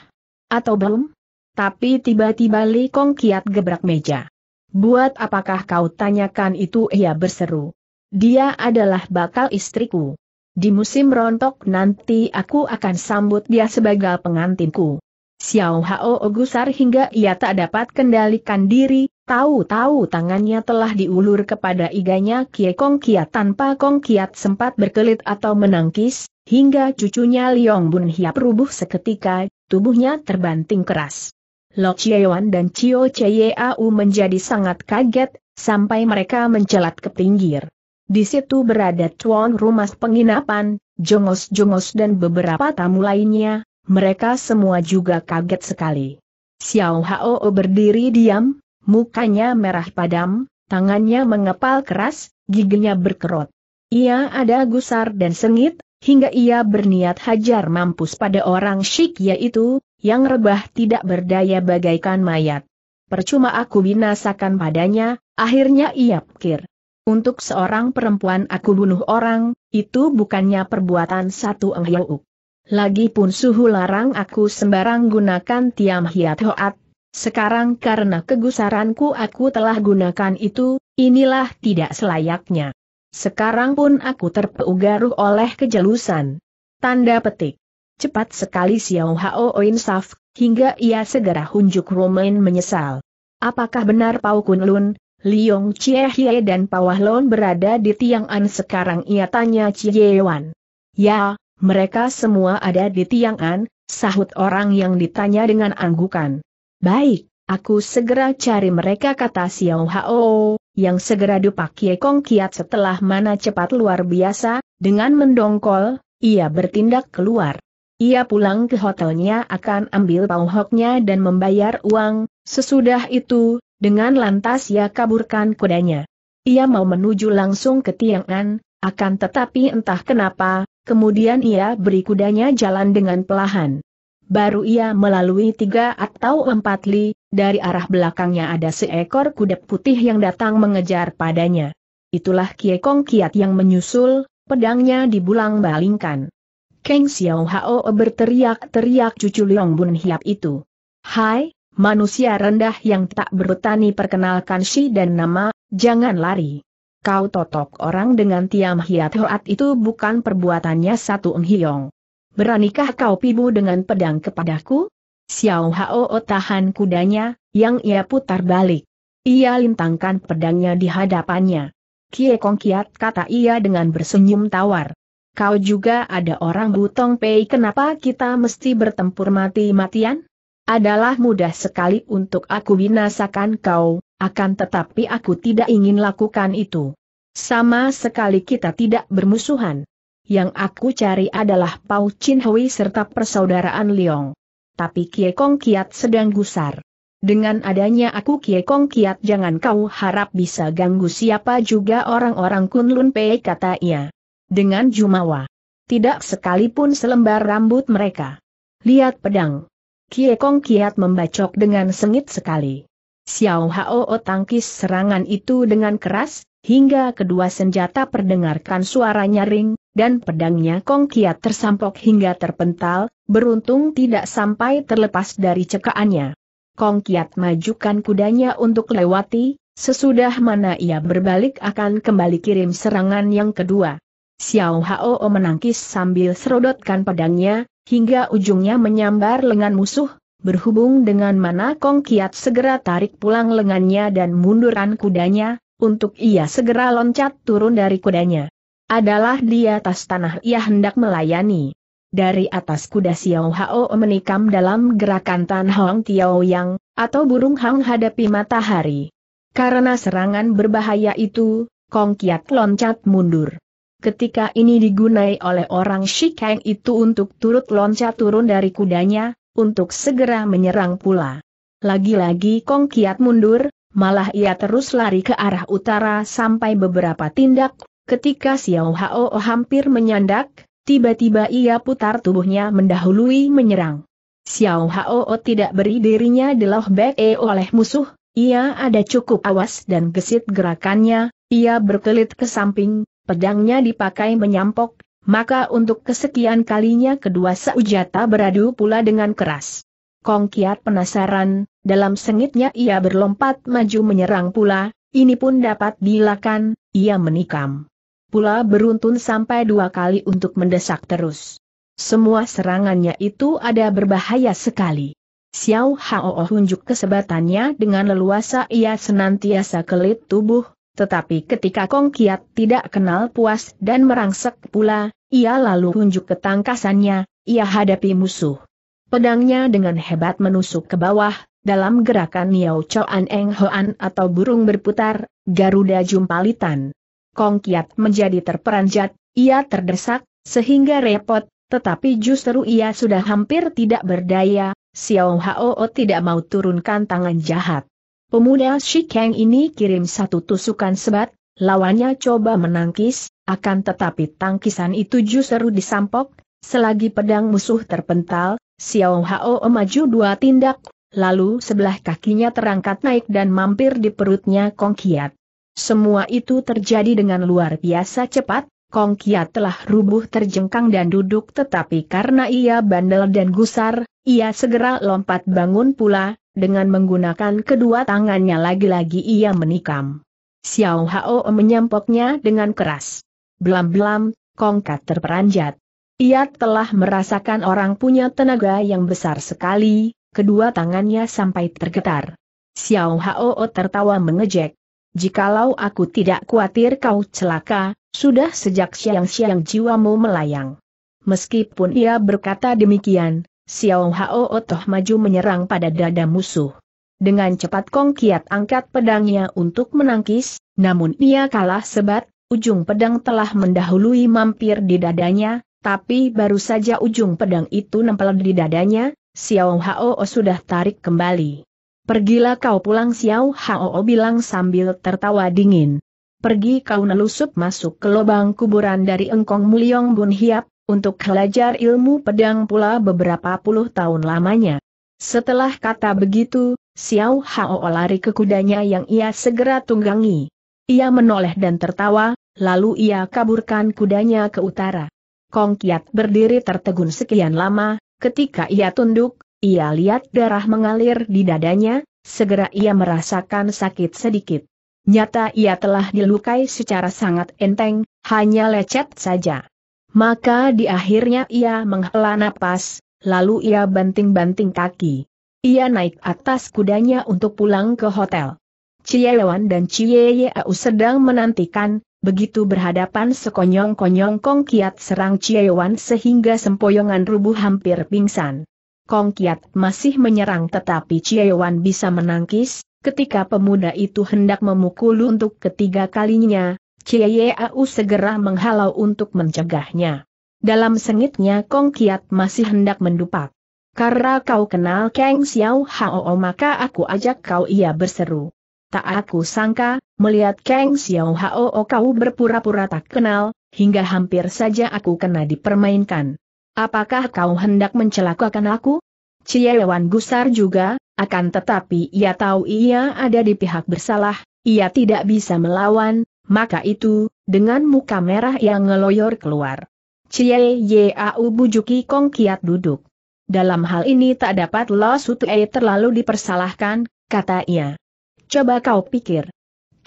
Atau belum? Tapi tiba-tiba Li Kong Kiat gebrak meja. Buat apakah kau tanyakan itu ia berseru. Dia adalah bakal istriku. Di musim rontok nanti aku akan sambut dia sebagai pengantinku. Xiao Hao gusar hingga ia tak dapat kendalikan diri, tahu-tahu tangannya telah diulur kepada iganya Kie Kong Kiat tanpa Kong Kiat sempat berkelit atau menangkis, hingga cucunya Liong Bun Hiap rubuh seketika, tubuhnya terbanting keras. Lo Chiewan dan Chio Au menjadi sangat kaget, sampai mereka mencelat ke pinggir. Di situ berada tuan rumah penginapan, jongos-jongos dan beberapa tamu lainnya, mereka semua juga kaget sekali. Xiao Hao berdiri diam, mukanya merah padam, tangannya mengepal keras, giginya berkerut. Ia ada gusar dan sengit, hingga ia berniat hajar mampus pada orang syik yaitu, yang rebah tidak berdaya bagaikan mayat. Percuma aku binasakan padanya, akhirnya ia pikir. Untuk seorang perempuan aku bunuh orang, itu bukannya perbuatan satu enghiuk. Lagi pun suhu larang aku sembarang gunakan tiam hiat hoat. Sekarang karena kegusaranku aku telah gunakan itu, inilah tidak selayaknya. Sekarang pun aku terpeugaruh oleh kejelusan. Tanda petik. Cepat sekali Xiao Hao insaf, hingga ia segera hunjuk Romain menyesal. Apakah benar Pau Lun, Liong Chie Hie dan Pawahlon berada di Tiang An sekarang ia tanya Chie Wan. Ya, mereka semua ada di Tiang'an, sahut orang yang ditanya dengan anggukan. Baik, aku segera cari mereka kata Xiao Hao, yang segera dupak Ye Kong Kiat setelah mana cepat luar biasa, dengan mendongkol, ia bertindak keluar. Ia pulang ke hotelnya akan ambil pauhoknya dan membayar uang, sesudah itu, dengan lantas ia kaburkan kudanya. Ia mau menuju langsung ke Tiang'an, akan tetapi entah kenapa, Kemudian ia beri kudanya jalan dengan pelahan. Baru ia melalui tiga atau empat li, dari arah belakangnya ada seekor kuda putih yang datang mengejar padanya. Itulah Kie Kong Kiat yang menyusul, pedangnya dibulang balingkan. Keng Xiao Hao berteriak-teriak cucu Leong Bun Hiap itu. Hai, manusia rendah yang tak bertani perkenalkan si dan nama, jangan lari kau totok orang dengan Tiam Hiat Hoat itu bukan perbuatannya satu Enghiong. Beranikah kau pibu dengan pedang kepadaku? Xiao Hao tahan kudanya, yang ia putar balik. Ia lintangkan pedangnya di hadapannya. Kie Kong Kiat kata ia dengan bersenyum tawar. Kau juga ada orang butong pei kenapa kita mesti bertempur mati-matian? Adalah mudah sekali untuk aku binasakan kau, akan tetapi aku tidak ingin lakukan itu. Sama sekali kita tidak bermusuhan. Yang aku cari adalah Pau Chin Hui serta persaudaraan Liong. Tapi Kie Kong Kiat sedang gusar. Dengan adanya aku Kie Kong Kiat jangan kau harap bisa ganggu siapa juga orang-orang Kunlun Pei kata ia. Dengan jumawa. Tidak sekalipun selembar rambut mereka. Lihat pedang. Kie Kong Kiat membacok dengan sengit sekali. Xiao Hao tangkis serangan itu dengan keras, hingga kedua senjata perdengarkan suara nyaring, dan pedangnya Kong Kiat tersampok hingga terpental, beruntung tidak sampai terlepas dari cekaannya. Kong Kiat majukan kudanya untuk lewati, sesudah mana ia berbalik akan kembali kirim serangan yang kedua. Xiao Hao menangkis sambil serodotkan pedangnya, hingga ujungnya menyambar lengan musuh, Berhubung dengan mana Kong Kiat segera tarik pulang lengannya dan munduran kudanya, untuk ia segera loncat turun dari kudanya. Adalah di atas tanah ia hendak melayani. Dari atas kuda Xiao Hao menikam dalam gerakan Tan Hong Tiao Yang, atau burung hang hadapi matahari. Karena serangan berbahaya itu, Kong Kiat loncat mundur. Ketika ini digunai oleh orang Shikeng itu untuk turut loncat turun dari kudanya, untuk segera menyerang pula. Lagi-lagi Kong Kiat mundur, malah ia terus lari ke arah utara sampai beberapa tindak, ketika Xiao Hao hampir menyandak, tiba-tiba ia putar tubuhnya mendahului menyerang. Xiao Hao tidak beri dirinya deloh beke oleh musuh, ia ada cukup awas dan gesit gerakannya, ia berkelit ke samping, pedangnya dipakai menyampok, maka untuk kesekian kalinya kedua seujata beradu pula dengan keras. Kong Kiat penasaran, dalam sengitnya ia berlompat maju menyerang pula, ini pun dapat dilakukan, ia menikam. Pula beruntun sampai dua kali untuk mendesak terus. Semua serangannya itu ada berbahaya sekali. Xiao Hao unjuk kesebatannya dengan leluasa ia senantiasa kelit tubuh, tetapi ketika Kong Kiat tidak kenal puas dan merangsek pula, ia lalu unjuk ketangkasannya, ia hadapi musuh. Pedangnya dengan hebat menusuk ke bawah, dalam gerakan Niao Choan Eng Hoan atau burung berputar, Garuda Jumpalitan. Kong Kiat menjadi terperanjat, ia terdesak, sehingga repot, tetapi justru ia sudah hampir tidak berdaya, Xiao Hao tidak mau turunkan tangan jahat. Pemuda Shikeng ini kirim satu tusukan sebat, lawannya coba menangkis, akan tetapi tangkisan itu justru disampok, selagi pedang musuh terpental, Xiao Hao maju dua tindak, lalu sebelah kakinya terangkat naik dan mampir di perutnya Kong Kiat. Semua itu terjadi dengan luar biasa cepat, Kong Kiat telah rubuh terjengkang dan duduk tetapi karena ia bandel dan gusar, ia segera lompat bangun pula, dengan menggunakan kedua tangannya lagi-lagi ia menikam. Xiao Hao menyampoknya dengan keras. Belam-belam, kongkat terperanjat. Ia telah merasakan orang punya tenaga yang besar sekali, kedua tangannya sampai tergetar. Xiao Hao tertawa mengejek. Jikalau aku tidak khawatir kau celaka, sudah sejak siang-siang jiwamu melayang. Meskipun ia berkata demikian, Xiao Hao Otoh maju menyerang pada dada musuh. Dengan cepat Kong Kiat angkat pedangnya untuk menangkis, namun ia kalah sebat, ujung pedang telah mendahului mampir di dadanya, tapi baru saja ujung pedang itu nempel di dadanya, Xiao Hao o sudah tarik kembali. Pergilah kau pulang Xiao Hao o bilang sambil tertawa dingin. Pergi kau nelusup masuk ke lubang kuburan dari engkong Muliong Bun Hiap, untuk belajar ilmu pedang pula beberapa puluh tahun lamanya. Setelah kata begitu, Xiao Hao lari ke kudanya yang ia segera tunggangi. Ia menoleh dan tertawa, lalu ia kaburkan kudanya ke utara. Kong Kiat berdiri tertegun sekian lama, ketika ia tunduk, ia lihat darah mengalir di dadanya, segera ia merasakan sakit sedikit. Nyata ia telah dilukai secara sangat enteng, hanya lecet saja. Maka di akhirnya ia menghela napas, lalu ia banting-banting kaki. Ia naik atas kudanya untuk pulang ke hotel. Ciewan dan Au sedang menantikan, begitu berhadapan sekonyong-konyong Kong Kiat serang Ciewan sehingga sempoyongan rubuh hampir pingsan. Kong Kiat masih menyerang tetapi Ciewan bisa menangkis, ketika pemuda itu hendak memukul untuk ketiga kalinya, Au segera menghalau untuk mencegahnya. Dalam sengitnya Kong Kiat masih hendak mendupak. Karena kau kenal Kang Xiao Hao maka aku ajak kau ia berseru. Tak aku sangka, melihat Kang Xiao Hao kau berpura-pura tak kenal, hingga hampir saja aku kena dipermainkan. Apakah kau hendak mencelakakan aku? Wan gusar juga, akan tetapi ia tahu ia ada di pihak bersalah, ia tidak bisa melawan, maka itu, dengan muka merah yang ngeloyor keluar. Cie Yau bujuki Kong Kiat duduk. Dalam hal ini tak dapat Lo Sutue terlalu dipersalahkan, kata ia. Coba kau pikir.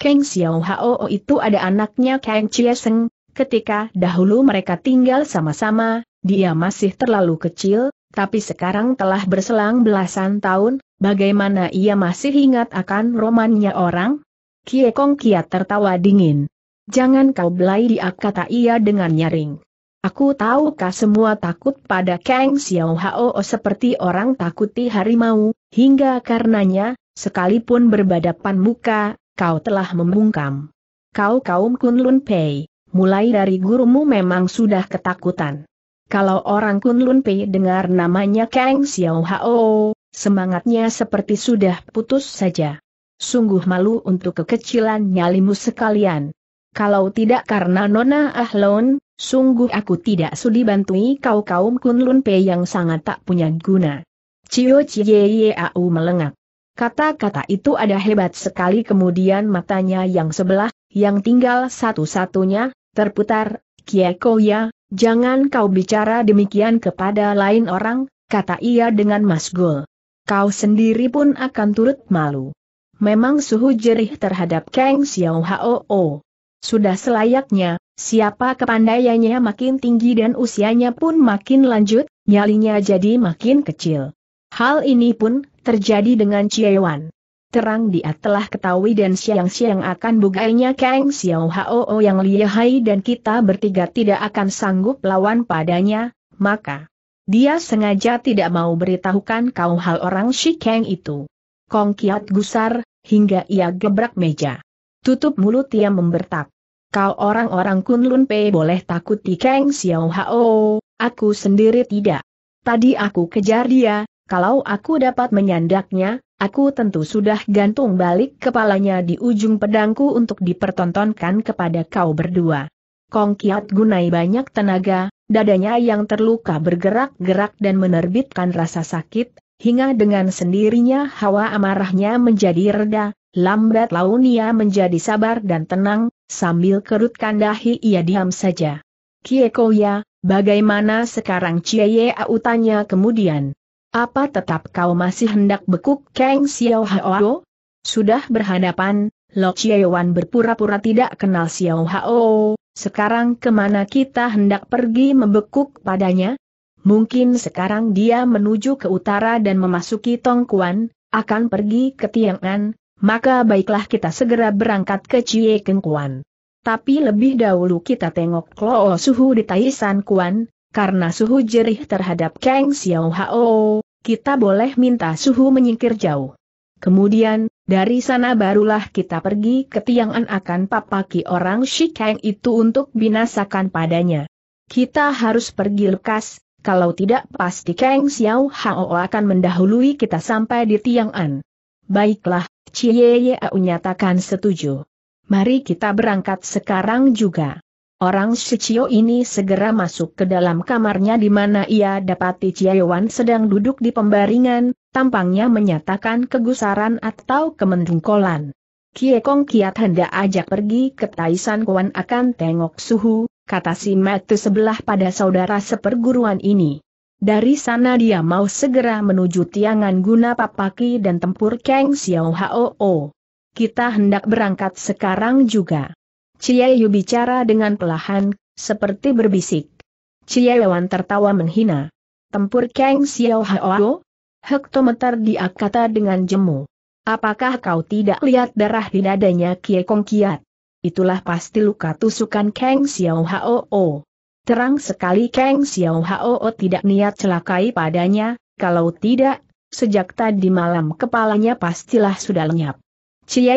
Kang Xiao Hao itu ada anaknya Kang Chie Seng, ketika dahulu mereka tinggal sama-sama, dia masih terlalu kecil, tapi sekarang telah berselang belasan tahun, bagaimana ia masih ingat akan romannya orang? Kie Kong Kia tertawa dingin. Jangan kau belai dia kata ia dengan nyaring. Aku tahu kau semua takut pada Kang Xiao Hao seperti orang takuti harimau, hingga karenanya, sekalipun berbadapan muka, kau telah membungkam. Kau kaum Kunlun Pei, mulai dari gurumu memang sudah ketakutan. Kalau orang Kunlun Pei dengar namanya Kang Xiao Hao, semangatnya seperti sudah putus saja. Sungguh malu untuk kekecilan nyalimu sekalian. Kalau tidak karena Nona Ahlon, sungguh aku tidak sudi bantui kau kaum Kunlun Pe yang sangat tak punya guna. Cio Cie Au melengak. Kata-kata itu ada hebat sekali kemudian matanya yang sebelah, yang tinggal satu-satunya, terputar, ya, jangan kau bicara demikian kepada lain orang, kata ia dengan masgul. Kau sendiri pun akan turut malu memang suhu jerih terhadap Kang Xiao Hao. Sudah selayaknya, siapa kepandaiannya makin tinggi dan usianya pun makin lanjut, nyalinya jadi makin kecil. Hal ini pun terjadi dengan Wan. Terang dia telah ketahui dan siang-siang akan bugainya Kang Xiao Hao yang lihai dan kita bertiga tidak akan sanggup lawan padanya, maka dia sengaja tidak mau beritahukan kau hal orang Shi Kang itu. Kong Kiat gusar, hingga ia gebrak meja. Tutup mulut ia membertak. Kau orang-orang Kunlun Pei boleh takut di Kang Xiao Hao, aku sendiri tidak. Tadi aku kejar dia, kalau aku dapat menyandaknya, aku tentu sudah gantung balik kepalanya di ujung pedangku untuk dipertontonkan kepada kau berdua. Kong Kiat gunai banyak tenaga, dadanya yang terluka bergerak-gerak dan menerbitkan rasa sakit, hingga dengan sendirinya hawa amarahnya menjadi reda, lambat laun ia menjadi sabar dan tenang, sambil kerutkan dahi ia diam saja. ya, bagaimana sekarang Cie Au tanya kemudian. Apa tetap kau masih hendak bekuk Kang Xiao Hao? Sudah berhadapan, Lo Chiewan berpura-pura tidak kenal Xiao Hao, sekarang kemana kita hendak pergi membekuk padanya? mungkin sekarang dia menuju ke utara dan memasuki Tongkuan, akan pergi ke Tiang'an, maka baiklah kita segera berangkat ke Cie Kengkuan. Tapi lebih dahulu kita tengok Kloo suhu di Taisan Kuan, karena suhu jerih terhadap Kang Xiao Hao, kita boleh minta suhu menyingkir jauh. Kemudian, dari sana barulah kita pergi ke Tiang'an akan papaki orang Shikang itu untuk binasakan padanya. Kita harus pergi lekas, kalau tidak pasti Kang Xiao Hao akan mendahului kita sampai di Tiang'an. Baiklah, Cie Yeu nyatakan setuju. Mari kita berangkat sekarang juga. Orang Shichio ini segera masuk ke dalam kamarnya di mana ia dapati Wan sedang duduk di pembaringan, tampangnya menyatakan kegusaran atau kemendungkolan. Kie Kong kiat hendak ajak pergi ke Taisan Kuan akan tengok suhu, kata si Matthew sebelah pada saudara seperguruan ini. Dari sana dia mau segera menuju tiangan guna papaki dan tempur Kang Xiao Hao. Kita hendak berangkat sekarang juga. yu bicara dengan pelahan, seperti berbisik. Ciewan tertawa menghina. Tempur Kang Xiao Hao? Hektometer dia kata dengan jemu. Apakah kau tidak lihat darah di dadanya Kie Kong Kiat? itulah pasti luka tusukan Kang Xiao Hao. Terang sekali Kang Xiao Hao tidak niat celakai padanya, kalau tidak, sejak tadi malam kepalanya pastilah sudah lenyap. Cie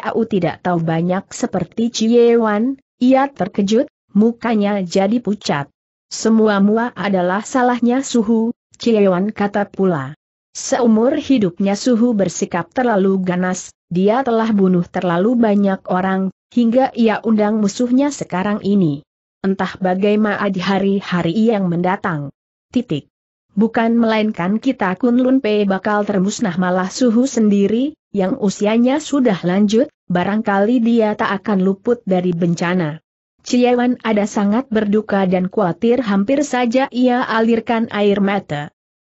Au tidak tahu banyak seperti Cie Wan, ia terkejut, mukanya jadi pucat. Semua mua adalah salahnya suhu, Cie Wan kata pula. Seumur hidupnya suhu bersikap terlalu ganas, dia telah bunuh terlalu banyak orang, hingga ia undang musuhnya sekarang ini. Entah bagaimana di hari-hari yang mendatang. Titik. Bukan melainkan kita Kunlun Pei bakal termusnah malah suhu sendiri, yang usianya sudah lanjut, barangkali dia tak akan luput dari bencana. Ciewan ada sangat berduka dan khawatir hampir saja ia alirkan air mata.